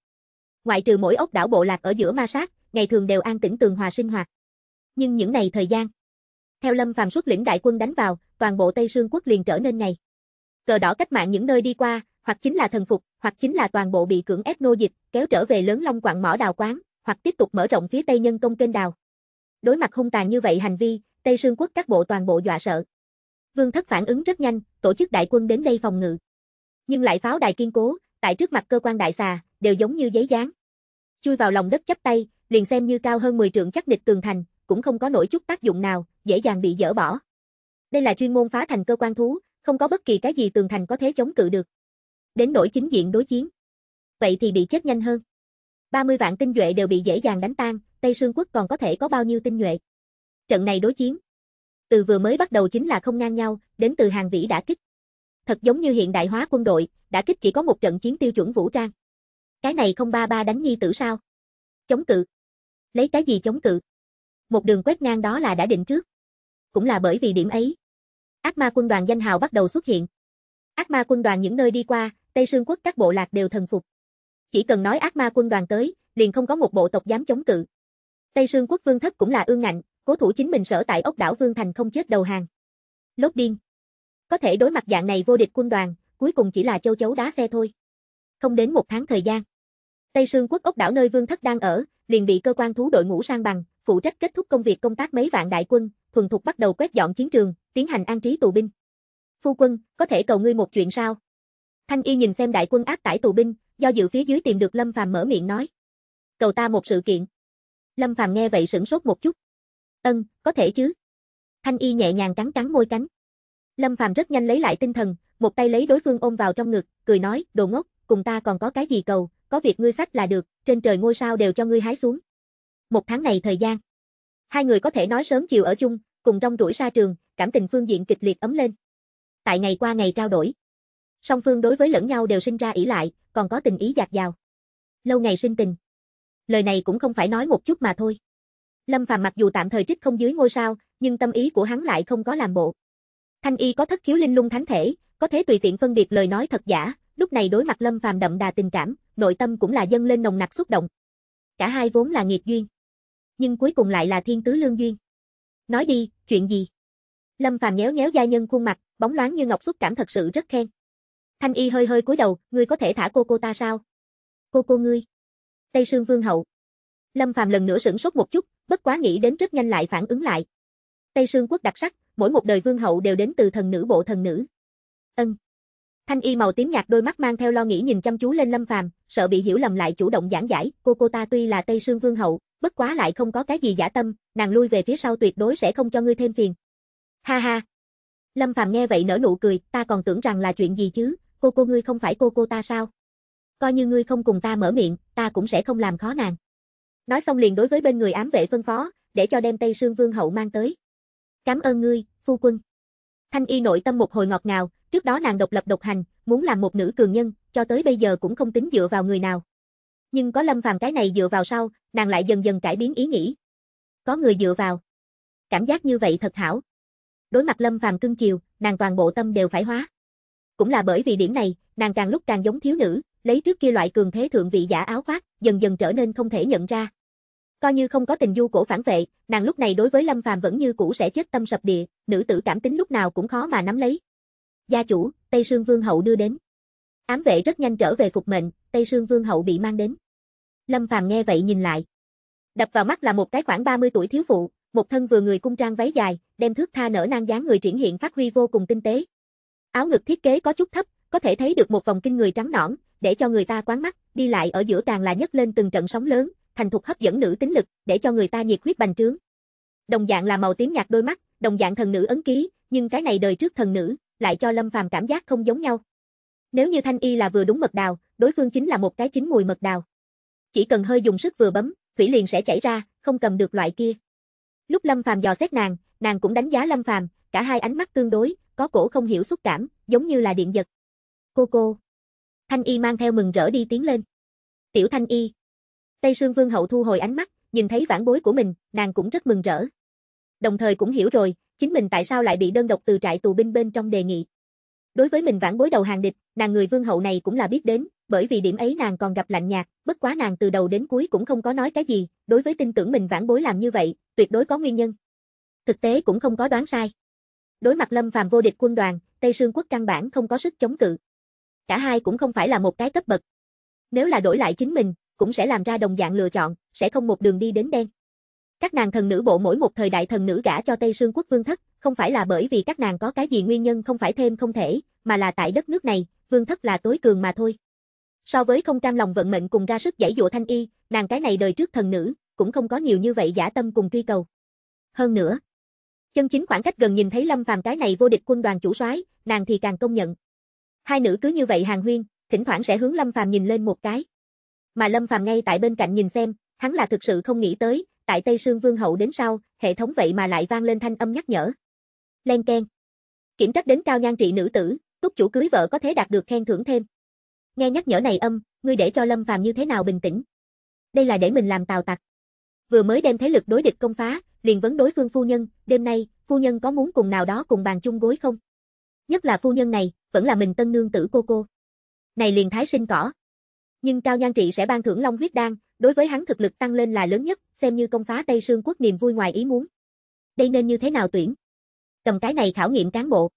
Ngoại trừ mỗi ốc đảo bộ lạc ở giữa ma sát, ngày thường đều an tĩnh tường hòa sinh hoạt. Nhưng những ngày thời gian, theo Lâm Phàm xuất lĩnh đại quân đánh vào, toàn bộ Tây Sương quốc liền trở nên ngày cờ đỏ cách mạng những nơi đi qua, hoặc chính là thần phục, hoặc chính là toàn bộ bị cưỡng ép nô dịch, kéo trở về lớn long quặng mỏ đào quán, hoặc tiếp tục mở rộng phía Tây nhân công kênh đào. Đối mặt hung tàn như vậy hành vi, Tây Sương quốc các bộ toàn bộ dọa sợ. Vương thất phản ứng rất nhanh, tổ chức đại quân đến đây phòng ngự. Nhưng lại pháo đài kiên cố, tại trước mặt cơ quan đại xà, đều giống như giấy dán. Chui vào lòng đất chắp tay, liền xem như cao hơn 10 trượng chắc địch tường thành, cũng không có nổi chút tác dụng nào, dễ dàng bị dỡ bỏ. Đây là chuyên môn phá thành cơ quan thú, không có bất kỳ cái gì tường thành có thể chống cự được. Đến nỗi chính diện đối chiến. Vậy thì bị chết nhanh hơn. 30 vạn tinh nhuệ đều bị dễ dàng đánh tan, Tây Sương quốc còn có thể có bao nhiêu tinh nhuệ. Trận này đối chiến. Từ vừa mới bắt đầu chính là không ngang nhau, đến từ hàng vĩ đã kích. Thật giống như hiện đại hóa quân đội, đã kích chỉ có một trận chiến tiêu chuẩn vũ trang. Cái này không ba ba đánh nhi tử sao? Chống cự. Lấy cái gì chống cự? Một đường quét ngang đó là đã định trước. Cũng là bởi vì điểm ấy, Ác ma quân đoàn danh hào bắt đầu xuất hiện. Ác ma quân đoàn những nơi đi qua, Tây Sương quốc các bộ lạc đều thần phục. Chỉ cần nói ác ma quân đoàn tới, liền không có một bộ tộc dám chống cự. Tây Sương quốc vương thất cũng là ương ngạnh, cố thủ chính mình sở tại ốc đảo Vương Thành không chết đầu hàng. Lốt điên. Có thể đối mặt dạng này vô địch quân đoàn, cuối cùng chỉ là châu chấu đá xe thôi. Không đến một tháng thời gian. Tây Sương quốc ốc đảo nơi Vương Thất đang ở, liền bị cơ quan thú đội ngũ sang bằng, phụ trách kết thúc công việc công tác mấy vạn đại quân, thuần thục bắt đầu quét dọn chiến trường, tiến hành an trí tù binh. Phu quân, có thể cầu ngươi một chuyện sao? Thanh Y nhìn xem đại quân áp tải tù binh, do dự phía dưới tìm được Lâm Phàm mở miệng nói. Cầu ta một sự kiện. Lâm Phàm nghe vậy sửng sốt một chút. Ân, có thể chứ. Thanh Y nhẹ nhàng cắn cắn môi cánh. Lâm Phàm rất nhanh lấy lại tinh thần, một tay lấy đối phương ôm vào trong ngực, cười nói, đồ ngốc, cùng ta còn có cái gì cầu, có việc ngươi sách là được, trên trời ngôi sao đều cho ngươi hái xuống. Một tháng này thời gian. Hai người có thể nói sớm chiều ở chung, cùng trong rủi ra trường, cảm tình phương diện kịch liệt ấm lên. Tại ngày qua ngày trao đổi, song phương đối với lẫn nhau đều sinh ra ỷ lại, còn có tình ý dạt dào. Lâu ngày sinh tình. Lời này cũng không phải nói một chút mà thôi. Lâm Phàm mặc dù tạm thời trích không dưới ngôi sao, nhưng tâm ý của hắn lại không có làm bộ. Thanh y có thất khiếu linh lung thánh thể, có thể tùy tiện phân biệt lời nói thật giả, lúc này đối mặt Lâm Phàm đậm đà tình cảm, nội tâm cũng là dâng lên nồng nặc xúc động. Cả hai vốn là nghiệt duyên, nhưng cuối cùng lại là thiên tứ lương duyên. Nói đi, chuyện gì? Lâm Phàm nhéo nhéo gia nhân khuôn mặt, bóng loáng như ngọc xúc cảm thật sự rất khen. Thanh Y hơi hơi cúi đầu, ngươi có thể thả cô cô ta sao? Cô cô ngươi. Tây Sương Vương hậu. Lâm Phàm lần nữa sửng sốt một chút, bất quá nghĩ đến rất nhanh lại phản ứng lại. Tây Sương quốc đặc sắc, mỗi một đời vương hậu đều đến từ thần nữ bộ thần nữ. Ân. Thanh Y màu tím nhạt đôi mắt mang theo lo nghĩ nhìn chăm chú lên Lâm Phàm, sợ bị hiểu lầm lại chủ động giảng giải, cô cô ta tuy là Tây Sương Vương hậu, bất quá lại không có cái gì giả tâm, nàng lui về phía sau tuyệt đối sẽ không cho ngươi thêm phiền, Ha ha. Lâm Phàm nghe vậy nở nụ cười, ta còn tưởng rằng là chuyện gì chứ, cô cô ngươi không phải cô cô ta sao? Coi như ngươi không cùng ta mở miệng, ta cũng sẽ không làm khó nàng. Nói xong liền đối với bên người ám vệ phân phó, để cho đem Tây Sương Vương hậu mang tới. Cảm ơn ngươi, phu quân. Thanh y nội tâm một hồi ngọt ngào, trước đó nàng độc lập độc hành, muốn làm một nữ cường nhân, cho tới bây giờ cũng không tính dựa vào người nào. Nhưng có Lâm Phàm cái này dựa vào sau, nàng lại dần dần cải biến ý nghĩ. Có người dựa vào. Cảm giác như vậy thật hảo. Đối mặt Lâm Phàm cưng chiều, nàng toàn bộ tâm đều phải hóa. Cũng là bởi vì điểm này, nàng càng lúc càng giống thiếu nữ, lấy trước kia loại cường thế thượng vị giả áo khoác, dần dần trở nên không thể nhận ra. Coi như không có tình du cổ phản vệ, nàng lúc này đối với Lâm Phàm vẫn như cũ sẽ chết tâm sập địa, nữ tử cảm tính lúc nào cũng khó mà nắm lấy. Gia chủ, Tây Sương Vương hậu đưa đến. Ám vệ rất nhanh trở về phục mệnh, Tây Sương Vương hậu bị mang đến. Lâm Phàm nghe vậy nhìn lại. Đập vào mắt là một cái khoảng 30 tuổi thiếu phụ, một thân vừa người cung trang váy dài, đem thước tha nở nang dáng người triển hiện phát huy vô cùng tinh tế. Áo ngực thiết kế có chút thấp, có thể thấy được một vòng kinh người trắng nõn, để cho người ta quán mắt, đi lại ở giữa càng là nhấc lên từng trận sóng lớn, thành thục hấp dẫn nữ tính lực, để cho người ta nhiệt huyết bành trướng. Đồng dạng là màu tím nhạt đôi mắt, đồng dạng thần nữ ấn ký, nhưng cái này đời trước thần nữ, lại cho Lâm Phàm cảm giác không giống nhau. Nếu như Thanh Y là vừa đúng mật đào, đối phương chính là một cái chính mùi mật đào. Chỉ cần hơi dùng sức vừa bấm, thủy liền sẽ chảy ra, không cầm được loại kia. Lúc Lâm Phàm dò xét nàng, Nàng cũng đánh giá Lâm Phàm, cả hai ánh mắt tương đối, có cổ không hiểu xúc cảm, giống như là điện giật. Cô cô. Thanh Y mang theo mừng rỡ đi tiến lên. Tiểu Thanh Y. Tây Sương Vương hậu thu hồi ánh mắt, nhìn thấy vãn bối của mình, nàng cũng rất mừng rỡ. Đồng thời cũng hiểu rồi, chính mình tại sao lại bị đơn độc từ trại tù binh bên trong đề nghị. Đối với mình vãn bối đầu hàng địch, nàng người vương hậu này cũng là biết đến, bởi vì điểm ấy nàng còn gặp lạnh nhạt, bất quá nàng từ đầu đến cuối cũng không có nói cái gì, đối với tin tưởng mình vãn bối làm như vậy, tuyệt đối có nguyên nhân thực tế cũng không có đoán sai. Đối mặt Lâm Phàm vô địch quân đoàn, Tây Sương quốc căn bản không có sức chống cự. Cả hai cũng không phải là một cái cấp bậc. Nếu là đổi lại chính mình, cũng sẽ làm ra đồng dạng lựa chọn, sẽ không một đường đi đến đen. Các nàng thần nữ bộ mỗi một thời đại thần nữ gả cho Tây Sương quốc vương thất, không phải là bởi vì các nàng có cái gì nguyên nhân không phải thêm không thể, mà là tại đất nước này, vương thất là tối cường mà thôi. So với không cam lòng vận mệnh cùng ra sức giải dụa thanh y, nàng cái này đời trước thần nữ, cũng không có nhiều như vậy giả tâm cùng truy cầu. Hơn nữa, Chân chính khoảng cách gần nhìn thấy Lâm Phàm cái này vô địch quân đoàn chủ soái, nàng thì càng công nhận. Hai nữ cứ như vậy hàng huyên, thỉnh thoảng sẽ hướng Lâm Phàm nhìn lên một cái. Mà Lâm Phàm ngay tại bên cạnh nhìn xem, hắn là thực sự không nghĩ tới, tại Tây Sương Vương hậu đến sau, hệ thống vậy mà lại vang lên thanh âm nhắc nhở. len keng. Kiểm trách đến cao nhan trị nữ tử, túc chủ cưới vợ có thể đạt được khen thưởng thêm. Nghe nhắc nhở này âm, ngươi để cho Lâm Phàm như thế nào bình tĩnh? Đây là để mình làm tào tặc. Vừa mới đem thế lực đối địch công phá, liền vấn đối phương phu nhân, đêm nay, phu nhân có muốn cùng nào đó cùng bàn chung gối không? Nhất là phu nhân này, vẫn là mình tân nương tử cô cô. Này liền thái sinh cỏ. Nhưng Cao Nhan Trị sẽ ban thưởng Long huyết đan, đối với hắn thực lực tăng lên là lớn nhất, xem như công phá Tây Sương quốc niềm vui ngoài ý muốn. Đây nên như thế nào tuyển? Cầm cái này khảo nghiệm cán bộ.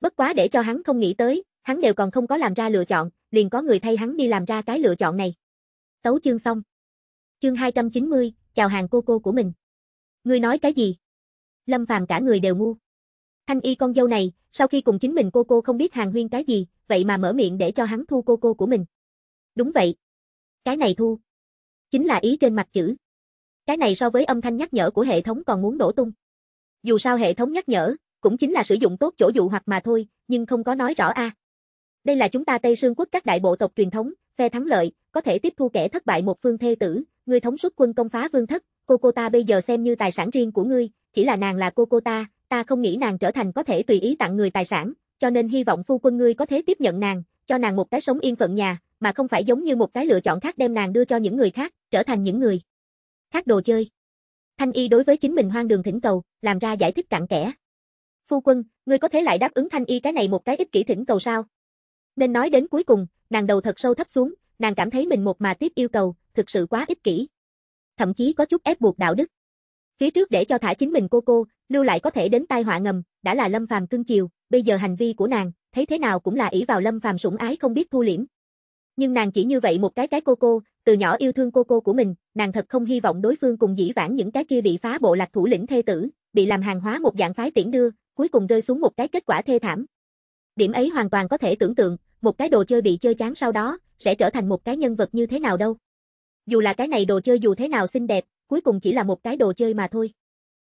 Bất quá để cho hắn không nghĩ tới, hắn đều còn không có làm ra lựa chọn, liền có người thay hắn đi làm ra cái lựa chọn này. Tấu chương xong. Chương 290, chào hàng cô cô của mình. Ngươi nói cái gì? Lâm Phàm cả người đều ngu. Thanh y con dâu này, sau khi cùng chính mình cô cô không biết hàng huyên cái gì, vậy mà mở miệng để cho hắn thu cô cô của mình. Đúng vậy. Cái này thu. Chính là ý trên mặt chữ. Cái này so với âm thanh nhắc nhở của hệ thống còn muốn nổ tung. Dù sao hệ thống nhắc nhở, cũng chính là sử dụng tốt chỗ dụ hoặc mà thôi, nhưng không có nói rõ a. À. Đây là chúng ta Tây Sương quốc các đại bộ tộc truyền thống, phe thắng lợi, có thể tiếp thu kẻ thất bại một phương thê tử, người thống suất quân công phá vương thất, cô cô ta bây giờ xem như tài sản riêng của ngươi, chỉ là nàng là cô cô ta, ta không nghĩ nàng trở thành có thể tùy ý tặng người tài sản, cho nên hy vọng phu quân ngươi có thể tiếp nhận nàng, cho nàng một cái sống yên phận nhà, mà không phải giống như một cái lựa chọn khác đem nàng đưa cho những người khác, trở thành những người khác đồ chơi. Thanh y đối với chính mình hoang đường thỉnh cầu, làm ra giải thích cặn kẽ. Phu quân, ngươi có thể lại đáp ứng thanh y cái này một cái ích kỷ thỉnh cầu sao? Nên nói đến cuối cùng, nàng đầu thật sâu thấp xuống, nàng cảm thấy mình một mà tiếp yêu cầu, thực sự quá ích kỷ thậm chí có chút ép buộc đạo đức. Phía trước để cho thả chính mình cô cô, lưu lại có thể đến tai họa ngầm, đã là Lâm Phàm cưng chiều, bây giờ hành vi của nàng, thấy thế nào cũng là ỷ vào Lâm Phàm sủng ái không biết thu liễm. Nhưng nàng chỉ như vậy một cái cái cô cô, từ nhỏ yêu thương cô cô của mình, nàng thật không hy vọng đối phương cùng dĩ vãng những cái kia bị phá bộ lạc thủ lĩnh thê tử, bị làm hàng hóa một dạng phái tiễn đưa, cuối cùng rơi xuống một cái kết quả thê thảm. Điểm ấy hoàn toàn có thể tưởng tượng, một cái đồ chơi bị chơi chán sau đó, sẽ trở thành một cái nhân vật như thế nào đâu. Dù là cái này đồ chơi dù thế nào xinh đẹp, cuối cùng chỉ là một cái đồ chơi mà thôi.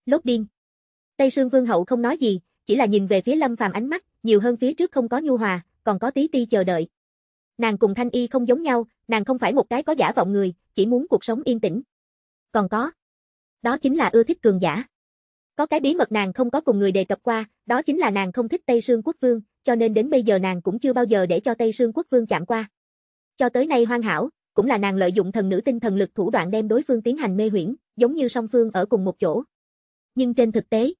Lốt điên. Tây Sương Vương hậu không nói gì, chỉ là nhìn về phía Lâm Phàm ánh mắt, nhiều hơn phía trước không có nhu hòa, còn có tí ti chờ đợi. Nàng cùng Thanh Y không giống nhau, nàng không phải một cái có giả vọng người, chỉ muốn cuộc sống yên tĩnh. Còn có, đó chính là ưa thích cường giả. Có cái bí mật nàng không có cùng người đề cập qua, đó chính là nàng không thích Tây Sương Quốc Vương, cho nên đến bây giờ nàng cũng chưa bao giờ để cho Tây Sương Quốc Vương chạm qua. Cho tới nay hoàn hảo, cũng là nàng lợi dụng thần nữ tinh thần lực thủ đoạn đem đối phương tiến hành mê huyễn, giống như song phương ở cùng một chỗ. Nhưng trên thực tế,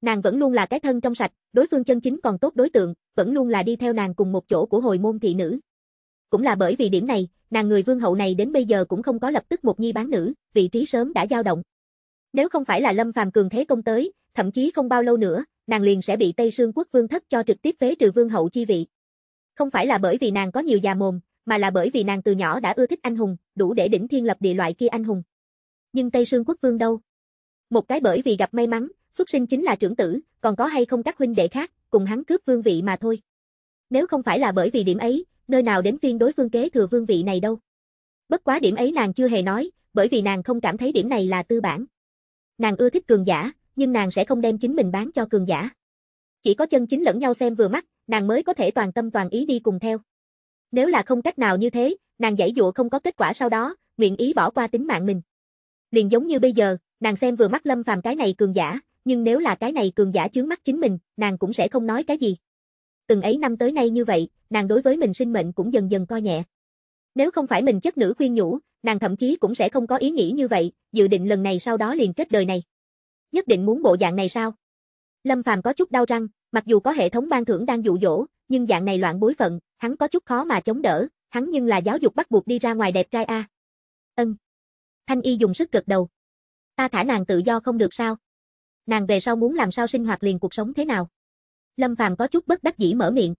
nàng vẫn luôn là cái thân trong sạch, đối phương chân chính còn tốt đối tượng, vẫn luôn là đi theo nàng cùng một chỗ của hồi môn thị nữ. Cũng là bởi vì điểm này, nàng người vương hậu này đến bây giờ cũng không có lập tức một nhi bán nữ, vị trí sớm đã dao động. Nếu không phải là Lâm Phàm cường thế công tới, thậm chí không bao lâu nữa, nàng liền sẽ bị Tây Sương quốc vương thất cho trực tiếp phế trừ vương hậu chi vị. Không phải là bởi vì nàng có nhiều già mồm, mà là bởi vì nàng từ nhỏ đã ưa thích anh hùng, đủ để đỉnh thiên lập địa loại kia anh hùng. Nhưng Tây Sương quốc vương đâu? Một cái bởi vì gặp may mắn, xuất sinh chính là trưởng tử, còn có hay không các huynh đệ khác, cùng hắn cướp vương vị mà thôi. Nếu không phải là bởi vì điểm ấy, nơi nào đến phiên đối phương kế thừa vương vị này đâu. Bất quá điểm ấy nàng chưa hề nói, bởi vì nàng không cảm thấy điểm này là tư bản. Nàng ưa thích cường giả, nhưng nàng sẽ không đem chính mình bán cho cường giả. Chỉ có chân chính lẫn nhau xem vừa mắt, nàng mới có thể toàn tâm toàn ý đi cùng theo. Nếu là không cách nào như thế, nàng giải dụa không có kết quả sau đó, nguyện ý bỏ qua tính mạng mình. Liền giống như bây giờ, nàng xem vừa mắt Lâm Phàm cái này cường giả, nhưng nếu là cái này cường giả chướng mắt chính mình, nàng cũng sẽ không nói cái gì. Từng ấy năm tới nay như vậy, nàng đối với mình sinh mệnh cũng dần dần coi nhẹ. Nếu không phải mình chất nữ khuyên nhủ, nàng thậm chí cũng sẽ không có ý nghĩ như vậy, dự định lần này sau đó liền kết đời này. Nhất định muốn bộ dạng này sao? Lâm Phàm có chút đau răng, mặc dù có hệ thống ban thưởng đang dụ dỗ, nhưng dạng này loạn bối phận, hắn có chút khó mà chống đỡ, hắn nhưng là giáo dục bắt buộc đi ra ngoài đẹp trai a. Ân. Thanh y dùng sức gật đầu. Ta thả nàng tự do không được sao? Nàng về sau muốn làm sao sinh hoạt liền cuộc sống thế nào? Lâm Phàm có chút bất đắc dĩ mở miệng.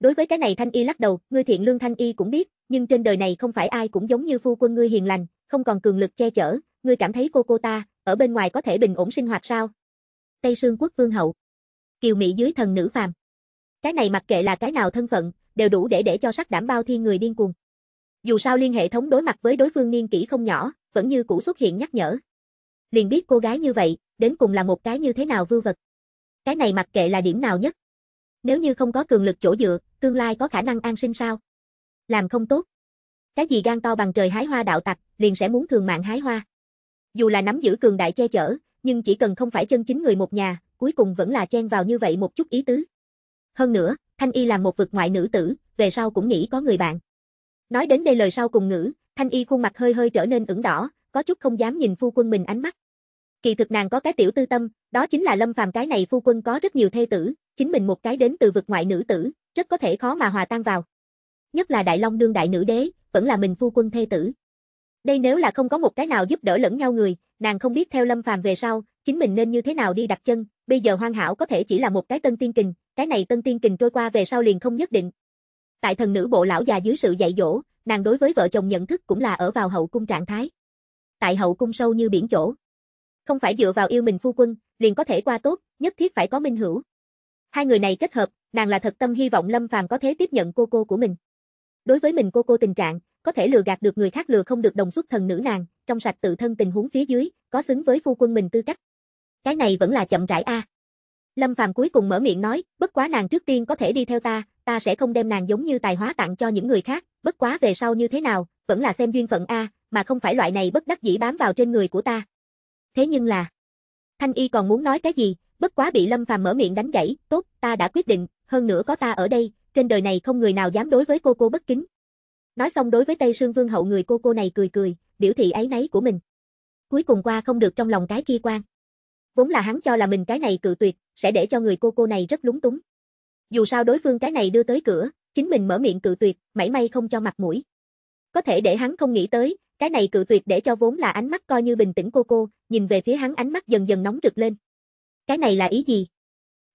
Đối với cái này Thanh y lắc đầu, ngươi thiện lương Thanh y cũng biết, nhưng trên đời này không phải ai cũng giống như phu quân ngươi hiền lành, không còn cường lực che chở, ngươi cảm thấy cô cô ta ở bên ngoài có thể bình ổn sinh hoạt sao? Tây Sương quốc vương hậu. Kiều Mỹ dưới thần nữ phàm. Cái này mặc kệ là cái nào thân phận, đều đủ để để cho sắc đảm bao thiên người điên cuồng. Dù sao liên hệ thống đối mặt với đối phương niên kỷ không nhỏ, vẫn như cũ xuất hiện nhắc nhở. Liền biết cô gái như vậy, đến cùng là một cái như thế nào vưu vật. Cái này mặc kệ là điểm nào nhất. Nếu như không có cường lực chỗ dựa, tương lai có khả năng an sinh sao? Làm không tốt. Cái gì gan to bằng trời hái hoa đạo tặc, liền sẽ muốn thường mạng hái hoa. Dù là nắm giữ cường đại che chở, nhưng chỉ cần không phải chân chính người một nhà, cuối cùng vẫn là chen vào như vậy một chút ý tứ. Hơn nữa, Thanh Y là một vực ngoại nữ tử, về sau cũng nghĩ có người bạn. Nói đến đây lời sau cùng ngữ, Thanh Y khuôn mặt hơi hơi trở nên ửng đỏ, có chút không dám nhìn phu quân mình ánh mắt. Kỳ thực nàng có cái tiểu tư tâm, đó chính là Lâm Phàm cái này phu quân có rất nhiều thê tử, chính mình một cái đến từ vực ngoại nữ tử, rất có thể khó mà hòa tan vào. Nhất là Đại Long đương đại nữ đế, vẫn là mình phu quân thê tử. Đây nếu là không có một cái nào giúp đỡ lẫn nhau người, nàng không biết theo Lâm Phàm về sau, chính mình nên như thế nào đi đặt chân, bây giờ Hoang Hảo có thể chỉ là một cái tân tiên kình, cái này tân tiên kình trôi qua về sau liền không nhất định. Tại thần nữ bộ lão già dưới sự dạy dỗ, nàng đối với vợ chồng nhận thức cũng là ở vào hậu cung trạng thái. Tại hậu cung sâu như biển chỗ. Không phải dựa vào yêu mình phu quân, liền có thể qua tốt, nhất thiết phải có minh hữu. Hai người này kết hợp, nàng là thật tâm hy vọng Lâm Phàm có thể tiếp nhận cô cô của mình. Đối với mình cô cô tình trạng, có thể lừa gạt được người khác lừa không được đồng xuất thần nữ nàng, trong sạch tự thân tình huống phía dưới, có xứng với phu quân mình tư cách. Cái này vẫn là chậm rãi a. À. Lâm Phàm cuối cùng mở miệng nói, bất quá nàng trước tiên có thể đi theo ta, ta sẽ không đem nàng giống như tài hóa tặng cho những người khác, bất quá về sau như thế nào, vẫn là xem duyên phận A, mà không phải loại này bất đắc dĩ bám vào trên người của ta. Thế nhưng là, Thanh Y còn muốn nói cái gì, bất quá bị Lâm Phàm mở miệng đánh gãy, tốt, ta đã quyết định, hơn nữa có ta ở đây, trên đời này không người nào dám đối với cô cô bất kính. Nói xong đối với Tây Sương Vương hậu người cô cô này cười cười, biểu thị ấy nấy của mình. Cuối cùng qua không được trong lòng cái kia quan. Vốn là hắn cho là mình cái này cự tuyệt, sẽ để cho người cô cô này rất lúng túng. Dù sao đối phương cái này đưa tới cửa, chính mình mở miệng cự tuyệt, mảy may không cho mặt mũi. Có thể để hắn không nghĩ tới, cái này cự tuyệt để cho vốn là ánh mắt coi như bình tĩnh cô cô, nhìn về phía hắn ánh mắt dần dần nóng rực lên. Cái này là ý gì?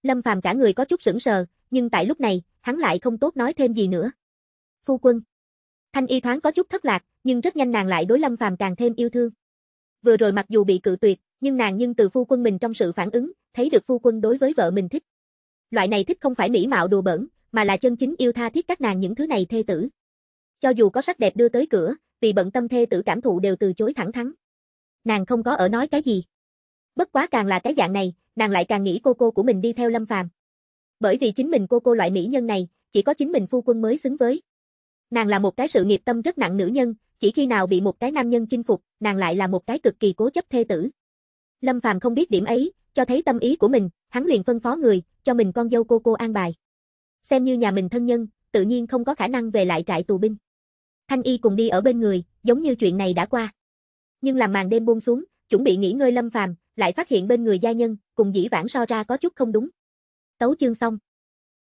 Lâm Phàm cả người có chút sững sờ, nhưng tại lúc này, hắn lại không tốt nói thêm gì nữa. Phu quân. Thanh y thoáng có chút thất lạc, nhưng rất nhanh nàng lại đối Lâm Phàm càng thêm yêu thương. Vừa rồi mặc dù bị cự tuyệt, nhưng nàng nhưng từ phu quân mình trong sự phản ứng, thấy được phu quân đối với vợ mình thích. Loại này thích không phải mỹ mạo đùa bỡn, mà là chân chính yêu tha thiết các nàng những thứ này thê tử. Cho dù có sắc đẹp đưa tới cửa, vì bận tâm thê tử cảm thụ đều từ chối thẳng thắn. Nàng không có ở nói cái gì. Bất quá càng là cái dạng này, nàng lại càng nghĩ cô cô của mình đi theo Lâm Phàm. Bởi vì chính mình cô cô loại mỹ nhân này, chỉ có chính mình phu quân mới xứng với. Nàng là một cái sự nghiệp tâm rất nặng nữ nhân, chỉ khi nào bị một cái nam nhân chinh phục, nàng lại là một cái cực kỳ cố chấp thê tử. Lâm Phàm không biết điểm ấy, cho thấy tâm ý của mình, hắn liền phân phó người, cho mình con dâu cô cô an bài. Xem như nhà mình thân nhân, tự nhiên không có khả năng về lại trại tù binh. Thanh Y cùng đi ở bên người, giống như chuyện này đã qua. Nhưng làm màn đêm buông xuống, chuẩn bị nghỉ ngơi Lâm Phàm, lại phát hiện bên người gia nhân, cùng dĩ vãng so ra có chút không đúng. Tấu chương xong.